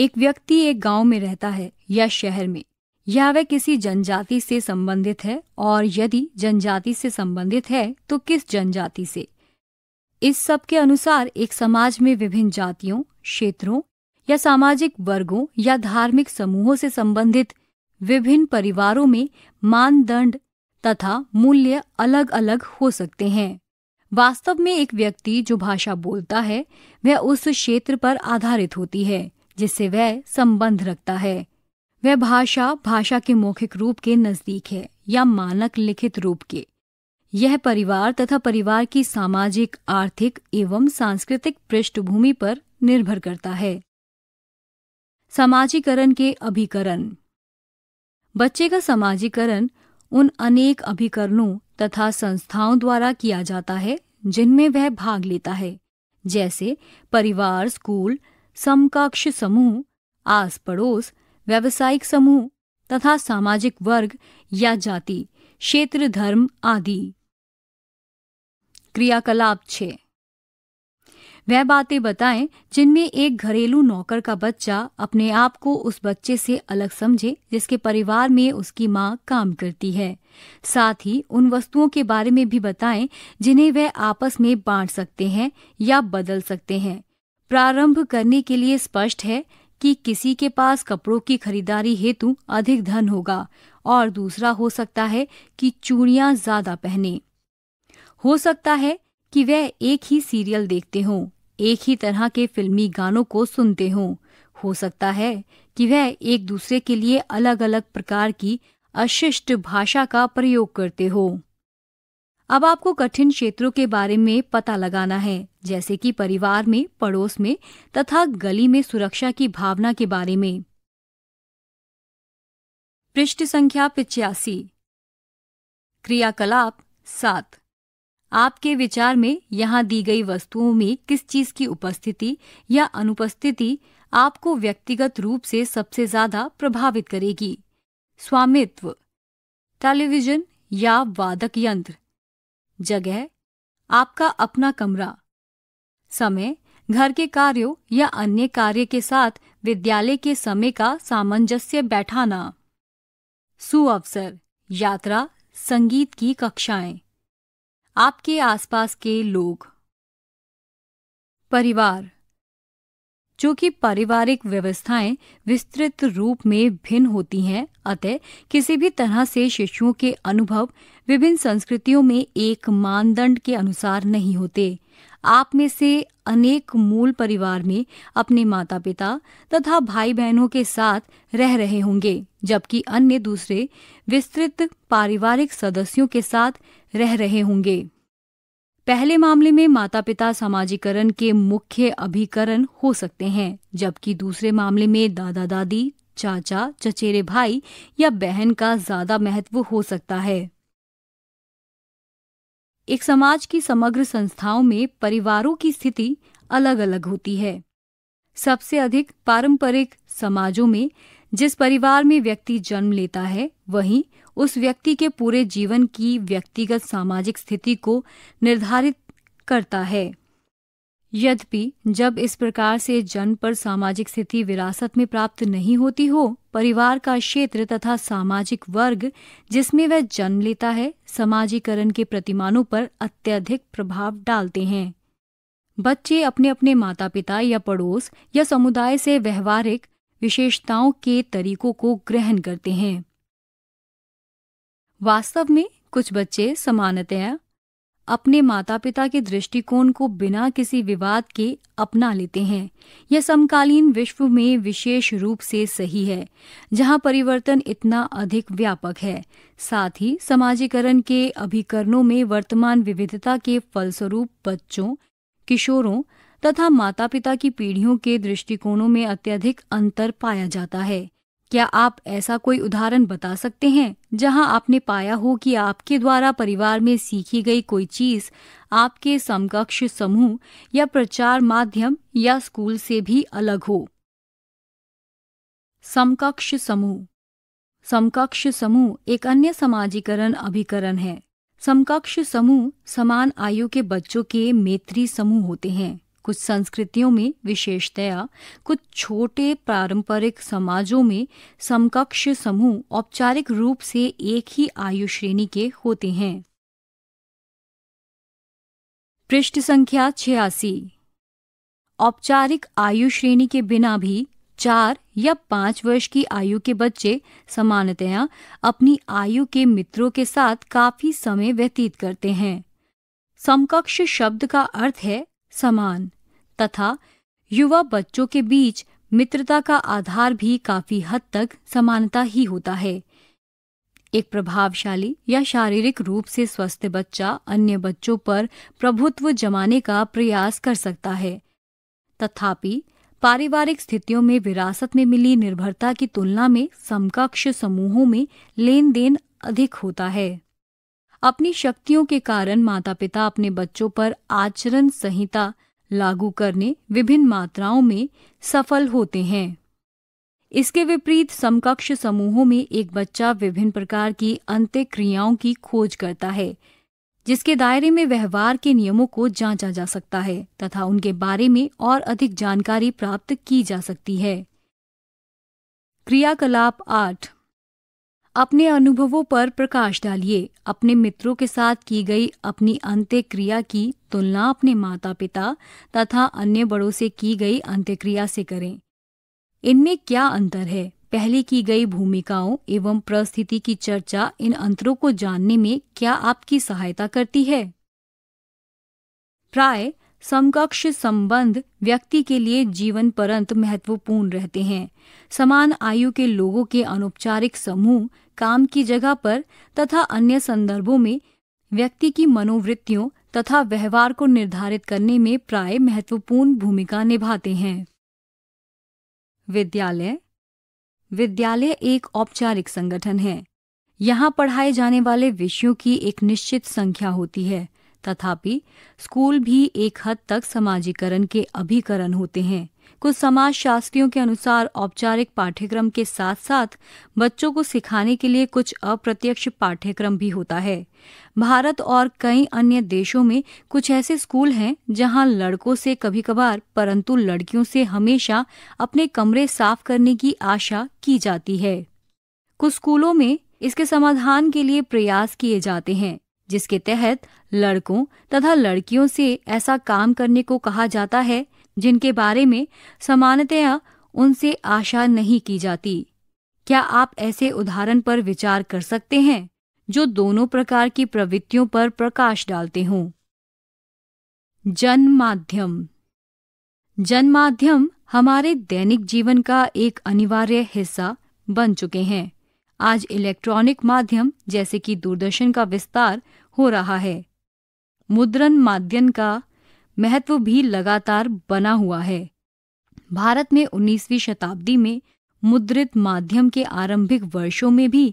एक व्यक्ति एक गांव में रहता है या शहर में या वह किसी जनजाति से संबंधित है और यदि जनजाति से संबंधित है तो किस जनजाति से इस सब के अनुसार एक समाज में विभिन्न जातियों क्षेत्रों या सामाजिक वर्गों या धार्मिक समूहों से संबंधित विभिन्न परिवारों में मानदंड तथा मूल्य अलग अलग हो सकते हैं वास्तव में एक व्यक्ति जो भाषा बोलता है वह उस क्षेत्र पर आधारित होती है जिससे वह संबंध रखता है वह भाषा भाषा के मौखिक रूप के नजदीक है या मानक लिखित रूप के यह परिवार तथा परिवार की सामाजिक आर्थिक एवं सांस्कृतिक पृष्ठभूमि पर निर्भर करता है समाजीकरण के अभिकरण बच्चे का समाजीकरण उन अनेक अभिकरणों तथा संस्थाओं द्वारा किया जाता है जिनमें वह भाग लेता है जैसे परिवार स्कूल समकक्ष समूह आस पड़ोस व्यवसायिक समूह तथा सामाजिक वर्ग या जाति क्षेत्र धर्म आदि क्रियाकलाप छे वह बातें बताएं जिनमें एक घरेलू नौकर का बच्चा अपने आप को उस बच्चे से अलग समझे जिसके परिवार में उसकी माँ काम करती है साथ ही उन वस्तुओं के बारे में भी बताएं जिन्हें वह आपस में बांट सकते हैं या बदल सकते हैं प्रारंभ करने के लिए स्पष्ट है कि किसी के पास कपड़ों की खरीदारी हेतु अधिक धन होगा और दूसरा हो सकता है कि चूड़ियां ज्यादा पहने हो सकता है कि वह एक ही सीरियल देखते हों एक ही तरह के फिल्मी गानों को सुनते हों हो सकता है कि वह एक दूसरे के लिए अलग अलग प्रकार की अशिष्ट भाषा का प्रयोग करते हो अब आपको कठिन क्षेत्रों के बारे में पता लगाना है जैसे कि परिवार में पड़ोस में तथा गली में सुरक्षा की भावना के बारे में पृष्ठ संख्या पिचासी क्रियाकलाप सात आपके विचार में यहाँ दी गई वस्तुओं में किस चीज की उपस्थिति या अनुपस्थिति आपको व्यक्तिगत रूप से सबसे ज्यादा प्रभावित करेगी स्वामित्व टेलीविजन या वादक यंत्र जगह आपका अपना कमरा समय घर के कार्यों या अन्य कार्य के साथ विद्यालय के समय का सामंजस्य बैठाना सुअवसर यात्रा संगीत की कक्षाएं आपके आसपास के लोग परिवार जो कि पारिवारिक व्यवस्थाएं विस्तृत रूप में भिन्न होती हैं अतः किसी भी तरह से शिशुओं के अनुभव विभिन्न संस्कृतियों में एक मानदंड के अनुसार नहीं होते आप में से अनेक मूल परिवार में अपने माता पिता तथा भाई बहनों के साथ रह रहे होंगे जबकि अन्य दूसरे विस्तृत पारिवारिक सदस्यों के साथ रह रहे होंगे पहले मामले में माता पिता समाजीकरण के मुख्य अभिकरण हो सकते हैं जबकि दूसरे मामले में दादा दादी चाचा चचेरे भाई या बहन का ज्यादा महत्व हो सकता है एक समाज की समग्र संस्थाओं में परिवारों की स्थिति अलग अलग होती है सबसे अधिक पारंपरिक समाजों में जिस परिवार में व्यक्ति जन्म लेता है वहीं उस व्यक्ति के पूरे जीवन की व्यक्तिगत सामाजिक स्थिति को निर्धारित करता है यद्यपि जब इस प्रकार से जन्म पर सामाजिक स्थिति विरासत में प्राप्त नहीं होती हो परिवार का क्षेत्र तथा सामाजिक वर्ग जिसमें वह जन्म लेता है समाजीकरण के प्रतिमानों पर अत्यधिक प्रभाव डालते हैं बच्चे अपने अपने माता पिता या पड़ोस या समुदाय से व्यवहारिक विशेषताओं के तरीकों को ग्रहण करते हैं वास्तव में कुछ बच्चे समानतया अपने माता पिता के दृष्टिकोण को बिना किसी विवाद के अपना लेते हैं यह समकालीन विश्व में विशेष रूप से सही है जहां परिवर्तन इतना अधिक व्यापक है साथ ही समाजीकरण के अभिकरणों में वर्तमान विविधता के फलस्वरूप बच्चों किशोरों तथा माता पिता की पीढ़ियों के दृष्टिकोणों में अत्यधिक अंतर पाया जाता है क्या आप ऐसा कोई उदाहरण बता सकते हैं जहां आपने पाया हो कि आपके द्वारा परिवार में सीखी गई कोई चीज आपके समकक्ष समूह या प्रचार माध्यम या स्कूल से भी अलग हो समकक्ष समूह समकक्ष समूह एक अन्य समाजीकरण अभिकरण है समकक्ष समूह समान आयु के बच्चों के मेत्री समूह होते हैं कुछ संस्कृतियों में विशेषतया कुछ छोटे पारंपरिक समाजों में समकक्ष समूह औपचारिक रूप से एक ही आयु श्रेणी के होते हैं पृष्ठ संख्या छियासी औपचारिक आयु श्रेणी के बिना भी चार या पांच वर्ष की आयु के बच्चे समानतया अपनी आयु के मित्रों के साथ काफी समय व्यतीत करते हैं समकक्ष शब्द का अर्थ है समान तथा युवा बच्चों के बीच मित्रता का आधार भी काफी हद तक समानता ही होता है एक प्रभावशाली या शारीरिक रूप से स्वस्थ बच्चा अन्य बच्चों पर प्रभुत्व जमाने का प्रयास कर सकता है तथापि पारिवारिक स्थितियों में विरासत में मिली निर्भरता की तुलना में समकक्ष समूहों में लेन देन अधिक होता है अपनी शक्तियों के कारण माता पिता अपने बच्चों पर आचरण संहिता लागू करने विभिन्न मात्राओं में सफल होते हैं इसके विपरीत समकक्ष समूहों में एक बच्चा विभिन्न प्रकार की अंत्य क्रियाओं की खोज करता है जिसके दायरे में व्यवहार के नियमों को जांचा जा सकता है तथा उनके बारे में और अधिक जानकारी प्राप्त की जा सकती है क्रियाकलाप आठ अपने अनुभवों पर प्रकाश डालिए अपने मित्रों के साथ की गई अपनी अंत्यक्रिया की तुलना अपने माता पिता तथा अन्य बड़ों से की गई अंत्यक्रिया से करें इनमें क्या अंतर है पहले की गई भूमिकाओं एवं परिस्थिति की चर्चा इन अंतरों को जानने में क्या आपकी सहायता करती है प्राय समकक्ष संबंध व्यक्ति के लिए जीवन परंत महत्वपूर्ण रहते हैं समान आयु के लोगों के अनौपचारिक समूह काम की जगह पर तथा अन्य संदर्भों में व्यक्ति की मनोवृत्तियों तथा व्यवहार को निर्धारित करने में प्राय महत्वपूर्ण भूमिका निभाते हैं विद्यालय विद्यालय एक औपचारिक संगठन है यहाँ पढ़ाए जाने वाले विषयों की एक निश्चित संख्या होती है तथापि स्कूल भी एक हद तक समाजीकरण के अभिकरण होते हैं कुछ समाज शास्त्रियों के अनुसार औपचारिक पाठ्यक्रम के साथ साथ बच्चों को सिखाने के लिए कुछ अप्रत्यक्ष पाठ्यक्रम भी होता है भारत और कई अन्य देशों में कुछ ऐसे स्कूल हैं जहां लड़कों से कभी कभार परंतु लड़कियों से हमेशा अपने कमरे साफ करने की आशा की जाती है कुछ स्कूलों में इसके समाधान के लिए प्रयास किए जाते हैं जिसके तहत लड़कों तथा लड़कियों से ऐसा काम करने को कहा जाता है जिनके बारे में सामान्यतया उनसे आशा नहीं की जाती क्या आप ऐसे उदाहरण पर विचार कर सकते हैं जो दोनों प्रकार की प्रवृत्तियों पर प्रकाश डालते हों जन माध्यम जन माध्यम हमारे दैनिक जीवन का एक अनिवार्य हिस्सा बन चुके हैं आज इलेक्ट्रॉनिक माध्यम जैसे कि दूरदर्शन का विस्तार हो रहा है मुद्रण माध्यम का महत्व भी लगातार बना हुआ है भारत में 19वीं शताब्दी में मुद्रित माध्यम के आरंभिक वर्षों में भी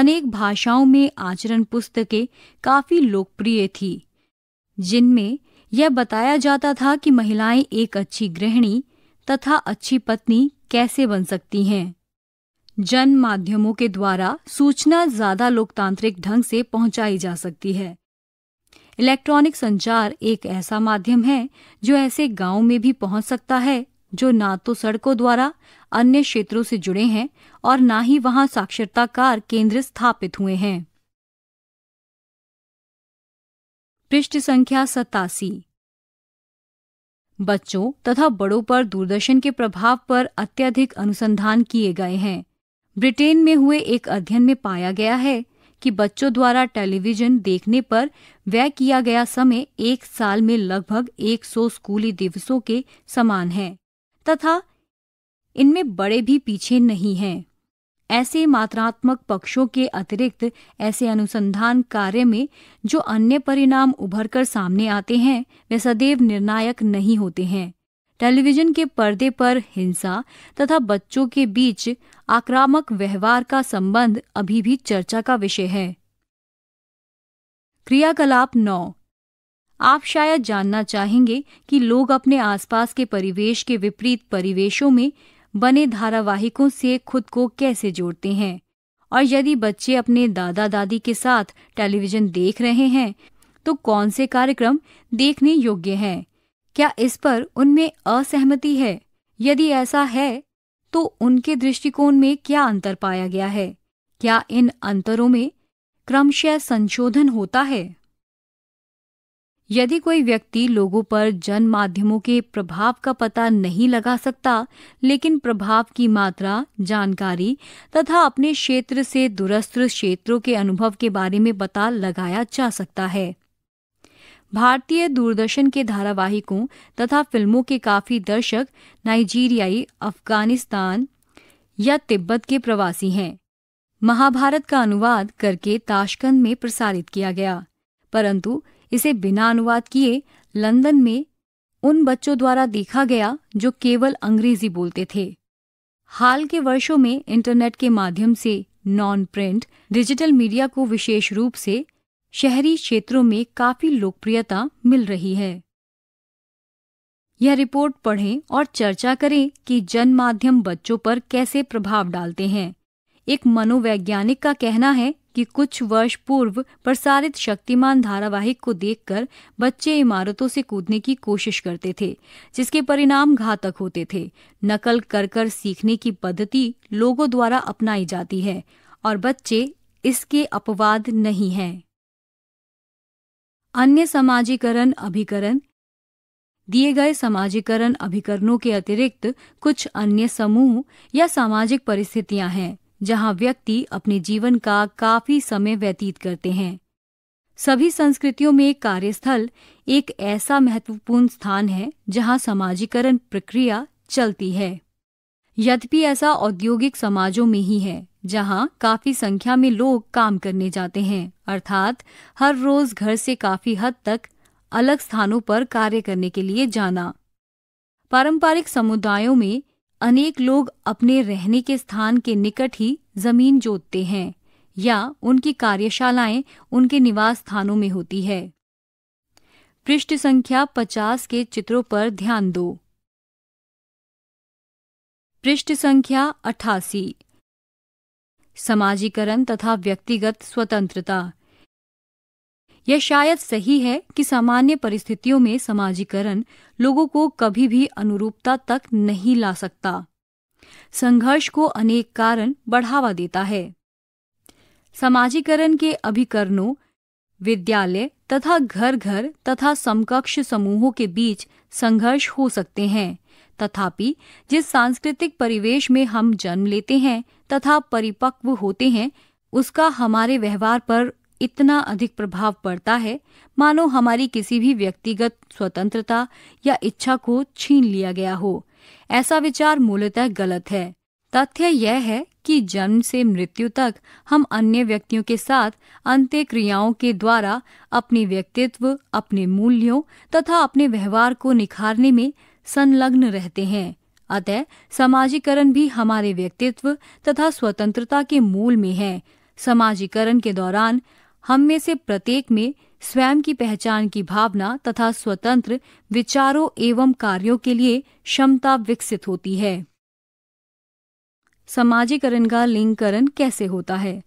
अनेक भाषाओं में आचरण पुस्तकें काफी लोकप्रिय थी जिनमें यह बताया जाता था कि महिलाएं एक अच्छी गृहिणी तथा अच्छी पत्नी कैसे बन सकती हैं जन माध्यमों के द्वारा सूचना ज्यादा लोकतांत्रिक ढंग से पहुंचाई जा सकती है इलेक्ट्रॉनिक संचार एक ऐसा माध्यम है जो ऐसे गांव में भी पहुंच सकता है जो न तो सड़कों द्वारा अन्य क्षेत्रों से जुड़े हैं और न ही वहां साक्षरता कार केंद्र स्थापित हुए हैं पृष्ठ संख्या सतासी बच्चों तथा बड़ों पर दूरदर्शन के प्रभाव पर अत्यधिक अनुसंधान किए गए हैं ब्रिटेन में हुए एक अध्ययन में पाया गया है कि बच्चों द्वारा टेलीविजन देखने पर व्यय किया गया समय एक साल में लगभग 100 स्कूली दिवसों के समान है तथा इनमें बड़े भी पीछे नहीं हैं ऐसे मात्रात्मक पक्षों के अतिरिक्त ऐसे अनुसंधान कार्य में जो अन्य परिणाम उभरकर सामने आते हैं वे सदैव निर्णायक नहीं होते हैं टेलीविजन के पर्दे पर हिंसा तथा बच्चों के बीच आक्रामक व्यवहार का संबंध अभी भी चर्चा का विषय है क्रियाकलाप नौ आप शायद जानना चाहेंगे कि लोग अपने आसपास के परिवेश के विपरीत परिवेशों में बने धारावाहिकों से खुद को कैसे जोड़ते हैं और यदि बच्चे अपने दादा दादी के साथ टेलीविजन देख रहे हैं तो कौन से कार्यक्रम देखने योग्य हैं क्या इस पर उनमें असहमति है यदि ऐसा है तो उनके दृष्टिकोण में क्या अंतर पाया गया है क्या इन अंतरों में क्रमशः संशोधन होता है यदि कोई व्यक्ति लोगों पर जन माध्यमों के प्रभाव का पता नहीं लगा सकता लेकिन प्रभाव की मात्रा जानकारी तथा अपने क्षेत्र से दूरस्थ क्षेत्रों के अनुभव के बारे में पता लगाया जा सकता है भारतीय दूरदर्शन के धारावाहिकों तथा फिल्मों के काफी दर्शक नाइजीरियाई अफगानिस्तान या तिब्बत के प्रवासी हैं महाभारत का अनुवाद करके ताशकंद में प्रसारित किया गया परंतु इसे बिना अनुवाद किए लंदन में उन बच्चों द्वारा देखा गया जो केवल अंग्रेजी बोलते थे हाल के वर्षों में इंटरनेट के माध्यम से नॉन प्रिंट डिजिटल मीडिया को विशेष रूप से शहरी क्षेत्रों में काफी लोकप्रियता मिल रही है यह रिपोर्ट पढ़ें और चर्चा करें कि जन माध्यम बच्चों पर कैसे प्रभाव डालते हैं एक मनोवैज्ञानिक का कहना है कि कुछ वर्ष पूर्व प्रसारित शक्तिमान धारावाहिक को देखकर बच्चे इमारतों से कूदने की कोशिश करते थे जिसके परिणाम घातक होते थे नकल कर कर सीखने की पद्धति लोगों द्वारा अपनाई जाती है और बच्चे इसके अपवाद नहीं हैं अन्य समाजीकरण अभिकरण दिए गए समाजीकरण अभिकरणों के अतिरिक्त कुछ अन्य समूह या सामाजिक परिस्थितियां हैं जहां व्यक्ति अपने जीवन का काफी समय व्यतीत करते हैं सभी संस्कृतियों में कार्यस्थल एक ऐसा महत्वपूर्ण स्थान है जहां समाजीकरण प्रक्रिया चलती है यद्यपि ऐसा औद्योगिक समाजों में ही है जहां काफी संख्या में लोग काम करने जाते हैं अर्थात हर रोज घर से काफी हद तक अलग स्थानों पर कार्य करने के लिए जाना पारंपरिक समुदायों में अनेक लोग अपने रहने के स्थान के निकट ही जमीन जोतते हैं या उनकी कार्यशालाएं उनके निवास स्थानों में होती है पृष्ठ संख्या 50 के चित्रों पर ध्यान दो पृष्ठ संख्या अठासी समाजीकरण तथा व्यक्तिगत स्वतंत्रता यह शायद सही है कि सामान्य परिस्थितियों में समाजीकरण लोगों को कभी भी अनुरूपता तक नहीं ला सकता संघर्ष को अनेक कारण बढ़ावा देता है समाजीकरण के अभिकरणों विद्यालय तथा घर घर तथा समकक्ष समूहों के बीच संघर्ष हो सकते हैं तथापि जिस सांस्कृतिक परिवेश में हम जन्म लेते हैं तथा परिपक्व होते हैं उसका हमारे व्यवहार पर इतना अधिक प्रभाव पड़ता है मानो हमारी किसी भी व्यक्तिगत स्वतंत्रता या इच्छा को छीन लिया गया हो ऐसा विचार मूलतः गलत है तथ्य यह है कि जन्म से मृत्यु तक हम अन्य व्यक्तियों के साथ अंत्य क्रियाओं के द्वारा अपने व्यक्तित्व अपने मूल्यों तथा अपने व्यवहार को निखारने में संलग्न रहते हैं अतः समाजीकरण भी हमारे व्यक्तित्व तथा स्वतंत्रता के मूल में है समाजीकरण के दौरान हम में से प्रत्येक में स्वयं की पहचान की भावना तथा स्वतंत्र विचारों एवं कार्यों के लिए क्षमता विकसित होती है समाजीकरण का लिंगकरण कैसे होता है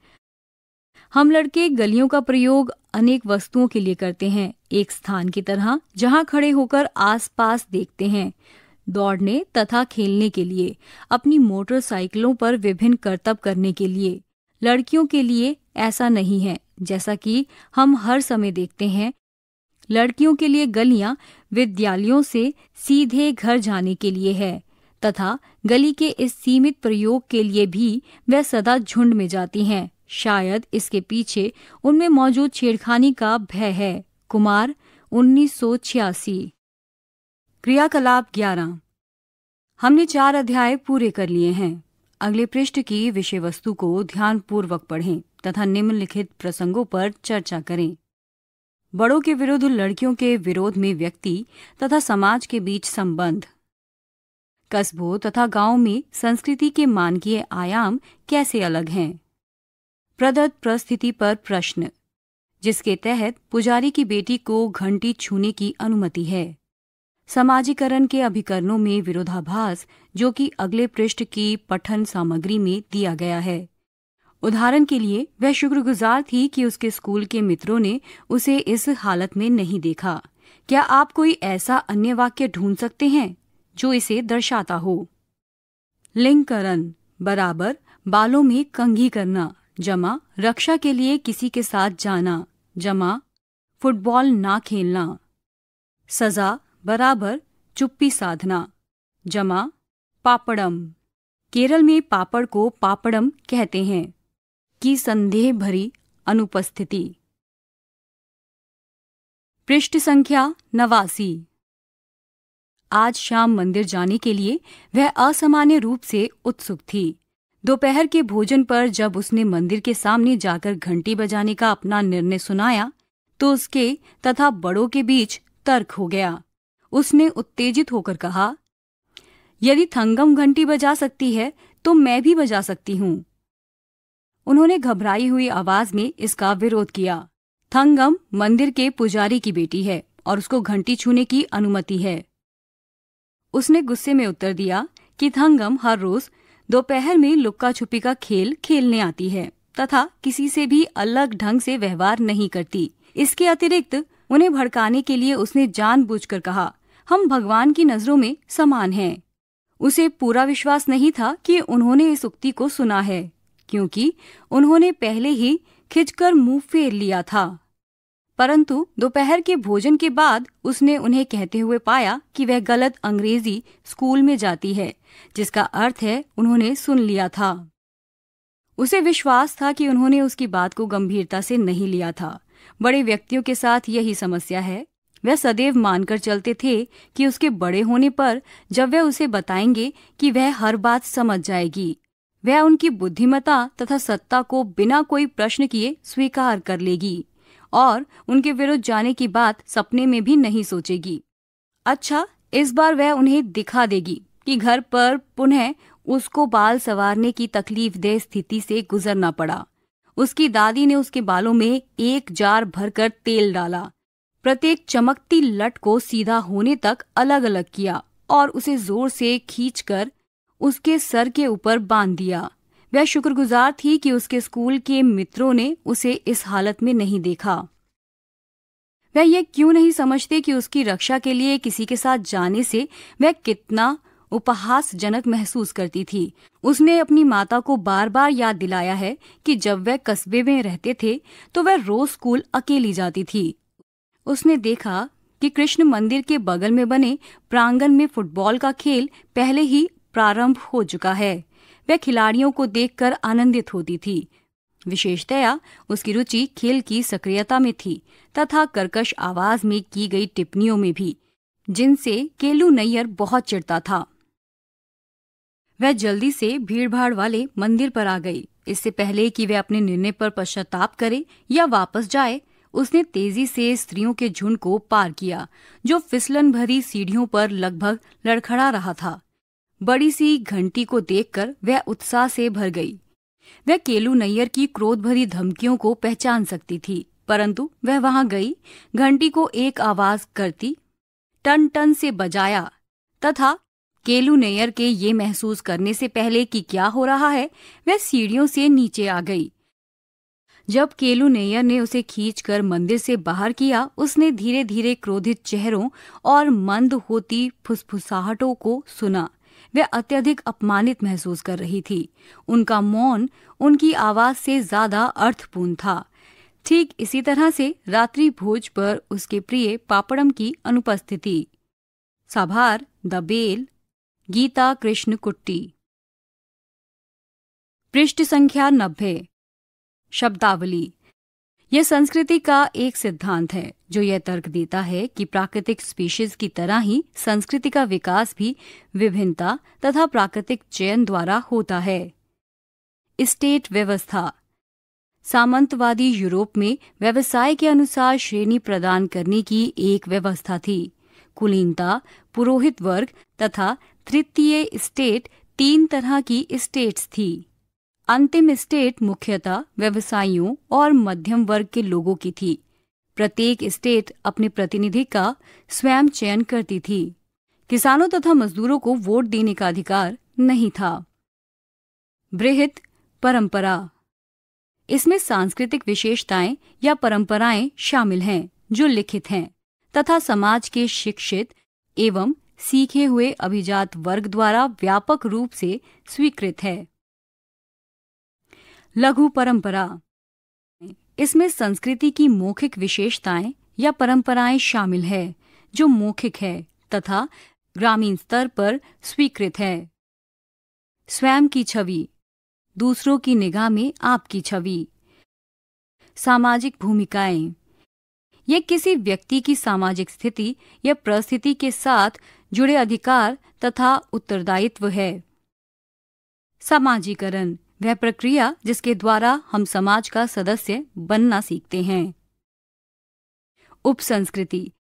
हम लड़के गलियों का प्रयोग अनेक वस्तुओं के लिए करते हैं एक स्थान की तरह जहाँ खड़े होकर आसपास देखते हैं दौड़ने तथा खेलने के लिए अपनी मोटरसाइकिलों पर विभिन्न करतब करने के लिए लड़कियों के लिए ऐसा नहीं है जैसा कि हम हर समय देखते हैं लड़कियों के लिए गलियां विद्यालयों से सीधे घर जाने के लिए है तथा गली के इस सीमित प्रयोग के लिए भी वह सदा झुंड में जाती हैं शायद इसके पीछे उनमें मौजूद छेड़खानी का भय है कुमार उन्नीस क्रियाकलाप 11 हमने चार अध्याय पूरे कर लिए हैं अगले पृष्ठ की विषय वस्तु को ध्यानपूर्वक पढ़ें तथा निम्नलिखित प्रसंगों पर चर्चा करें बड़ों के विरुद्ध लड़कियों के विरोध में व्यक्ति तथा समाज के बीच संबंध कस्बों तथा गांवों में संस्कृति के मानकीय आयाम कैसे अलग हैं प्रदत्त परिस्थिति पर प्रश्न जिसके तहत पुजारी की बेटी को घंटी छूने की अनुमति है समाजीकरण के अभिकरणों में विरोधाभास जो कि अगले पृष्ठ की पठन सामग्री में दिया गया है उदाहरण के लिए वह शुक्रगुजार थी कि उसके स्कूल के मित्रों ने उसे इस हालत में नहीं देखा क्या आप कोई ऐसा अन्य वाक्य ढूंढ सकते हैं जो इसे दर्शाता हो लिंग करण बराबर बालों में कंघी करना जमा रक्षा के लिए किसी के साथ जाना जमा फुटबॉल ना खेलना सजा बराबर चुप्पी साधना जमा पापड़म केरल में पापड़ को पापड़म कहते हैं की संदेह भरी अनुपस्थिति पृष्ठ संख्या नवासी आज शाम मंदिर जाने के लिए वह असामान्य रूप से उत्सुक थी दोपहर के भोजन पर जब उसने मंदिर के सामने जाकर घंटी बजाने का अपना निर्णय सुनाया तो उसके तथा बड़ों के बीच तर्क हो गया उसने उत्तेजित होकर कहा यदि थंगम घंटी बजा सकती है तो मैं भी बजा सकती हूँ उन्होंने घबराई हुई आवाज में इसका विरोध किया थंगम मंदिर के पुजारी की बेटी है और उसको घंटी छूने की अनुमति है उसने गुस्से में उत्तर दिया कि थंगम हर रोज दोपहर में लुक्का छुपी का खेल खेलने आती है तथा किसी से भी अलग ढंग से व्यवहार नहीं करती इसके अतिरिक्त उन्हें भड़काने के लिए उसने जानबूझकर कहा हम भगवान की नजरों में समान हैं। उसे पूरा विश्वास नहीं था कि उन्होंने इस उक्ति को सुना है क्योंकि उन्होंने पहले ही खिंचकर मुंह फेर लिया था परंतु दोपहर के भोजन के बाद उसने उन्हें कहते हुए पाया कि वह गलत अंग्रेजी स्कूल में जाती है जिसका अर्थ है उन्होंने सुन लिया था उसे विश्वास था कि उन्होंने उसकी बात को गंभीरता से नहीं लिया था बड़े व्यक्तियों के साथ यही समस्या है वह सदैव मानकर चलते थे कि उसके बड़े होने पर जब वह उसे बताएंगे कि वह हर बात समझ जाएगी वह उनकी बुद्धिमता तथा सत्ता को बिना कोई प्रश्न किए स्वीकार कर लेगी और उनके विरुद्ध जाने की बात सपने में भी नहीं सोचेगी अच्छा इस बार वह उन्हें दिखा देगी कि घर पर पुनः उसको बाल सवारने की तकलीफ दे स्थिति से गुजरना पड़ा उसकी दादी ने उसके बालों में एक जार भरकर तेल डाला प्रत्येक चमकती लट को सीधा होने तक अलग अलग किया और उसे जोर से खींचकर उसके सर के ऊपर बांध दिया वह शुक्रगुजार थी कि उसके स्कूल के मित्रों ने उसे इस हालत में नहीं देखा वह यह क्यों नहीं समझते कि उसकी रक्षा के लिए किसी के साथ जाने से वह कितना उपहासजनक महसूस करती थी उसने अपनी माता को बार बार याद दिलाया है कि जब वह कस्बे में रहते थे तो वह रोज स्कूल अकेली जाती थी उसने देखा कि कृष्ण मंदिर के बगल में बने प्रांगण में फुटबॉल का खेल पहले ही प्रारंभ हो चुका है वह खिलाड़ियों को देखकर आनंदित होती थी विशेषतया उसकी रुचि खेल की सक्रियता में थी तथा कर्कश आवाज में की गई टिप्पणियों में भी जिनसे केलू नैयर बहुत चिढ़ता था वह जल्दी से भीड़भाड़ वाले मंदिर पर आ गई इससे पहले कि वह अपने निर्णय पर पश्चाताप करे या वापस जाए उसने तेजी से स्त्रियों के झुंड को पार किया जो फिसलन भरी सीढ़ियों पर लगभग लड़खड़ा रहा था बड़ी सी घंटी को देखकर वह उत्साह से भर गई वह केलू नैयर की क्रोध भरी धमकियों को पहचान सकती थी परंतु वह वहां गई घंटी को एक आवाज करती टन टन से बजाया तथा केलू नैयर के ये महसूस करने से पहले कि क्या हो रहा है वह सीढ़ियों से नीचे आ गई जब केलू नैयर ने उसे खींचकर मंदिर से बाहर किया उसने धीरे धीरे क्रोधित चेहरों और मंद होती फुसफुसाहटों को सुना वे अत्यधिक अपमानित महसूस कर रही थी उनका मौन उनकी आवाज से ज्यादा अर्थपूर्ण था ठीक इसी तरह से रात्रि भोज पर उसके प्रिय पापड़म की अनुपस्थिति साभार द बेल गीता कृष्ण कुट्टी पृष्ठ संख्या नब्बे शब्दावली यह संस्कृति का एक सिद्धांत है जो यह तर्क देता है कि प्राकृतिक स्पीशीज की तरह ही संस्कृति का विकास भी विभिन्नता तथा प्राकृतिक चयन द्वारा होता है स्टेट व्यवस्था सामंतवादी यूरोप में व्यवसाय के अनुसार श्रेणी प्रदान करने की एक व्यवस्था थी कुलीनता पुरोहित वर्ग तथा तृतीय स्टेट तीन तरह की स्टेट्स थी अंतिम स्टेट मुख्यतः व्यवसायियों और मध्यम वर्ग के लोगों की थी प्रत्येक स्टेट अपने प्रतिनिधि का स्वयं चयन करती थी किसानों तथा मजदूरों को वोट देने का अधिकार नहीं था बृहित परंपरा इसमें सांस्कृतिक विशेषताएं या परंपराएं शामिल हैं जो लिखित हैं तथा समाज के शिक्षित एवं सीखे हुए अभिजात वर्ग द्वारा व्यापक रूप से स्वीकृत है लघु परंपरा इसमें संस्कृति की मौखिक विशेषताएं या परंपराएं शामिल है जो मौखिक है तथा ग्रामीण स्तर पर स्वीकृत है स्वयं की छवि दूसरों की निगाह में आपकी छवि सामाजिक भूमिकाएं ये किसी व्यक्ति की सामाजिक स्थिति या परिस्थिति के साथ जुड़े अधिकार तथा उत्तरदायित्व है समाजीकरण वह प्रक्रिया जिसके द्वारा हम समाज का सदस्य बनना सीखते हैं उपसंस्कृति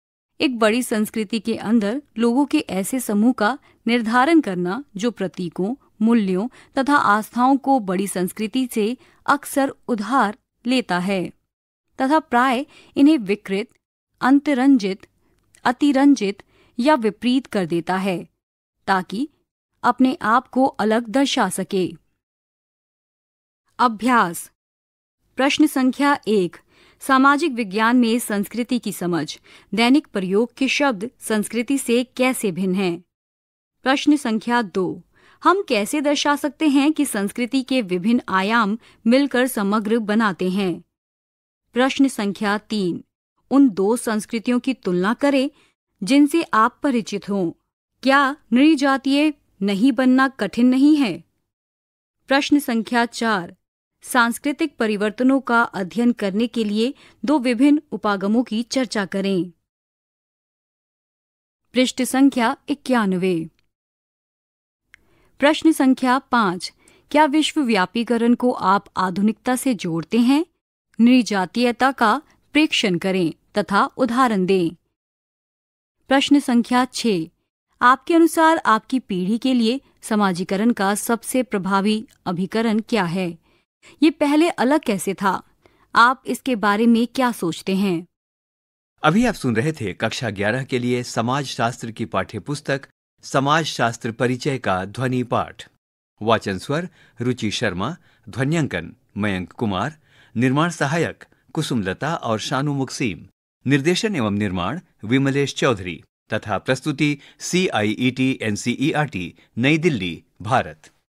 एक बड़ी संस्कृति के अंदर लोगों के ऐसे समूह का निर्धारण करना जो प्रतीकों मूल्यों तथा आस्थाओं को बड़ी संस्कृति से अक्सर उधार लेता है तथा प्राय इन्हें विकृत अंतरंजित अतिरंजित या विपरीत कर देता है ताकि अपने आप को अलग दर्शा सके अभ्यास प्रश्न संख्या एक सामाजिक विज्ञान में संस्कृति की समझ दैनिक प्रयोग के शब्द संस्कृति से कैसे भिन्न हैं प्रश्न संख्या दो हम कैसे दर्शा सकते हैं कि संस्कृति के विभिन्न आयाम मिलकर समग्र बनाते हैं प्रश्न संख्या तीन उन दो संस्कृतियों की तुलना करें जिनसे आप परिचित हों क्या नृजातीय नहीं बनना कठिन नहीं है प्रश्न संख्या चार सांस्कृतिक परिवर्तनों का अध्ययन करने के लिए दो विभिन्न उपागमों की चर्चा करें पृष्ठ संख्या इक्यानवे प्रश्न संख्या पांच क्या विश्वव्यापीकरण को आप आधुनिकता से जोड़ते हैं निर्जातीयता का प्रेक्षण करें तथा उदाहरण दें प्रश्न संख्या छह आपके अनुसार आपकी पीढ़ी के लिए समाजीकरण का सबसे प्रभावी अभिकरण क्या है ये पहले अलग कैसे था आप इसके बारे में क्या सोचते हैं अभी आप सुन रहे थे कक्षा 11 के लिए समाज शास्त्र की पाठ्य पुस्तक समाज शास्त्र परिचय का ध्वनि पाठ वाचन स्वर रुचि शर्मा ध्वनियांकन मयंक कुमार निर्माण सहायक कुसुम लता और शानु मुक्सीम निर्देशन एवं निर्माण विमलेश चौधरी तथा प्रस्तुति C I E T N C E R T New Delhi Bharat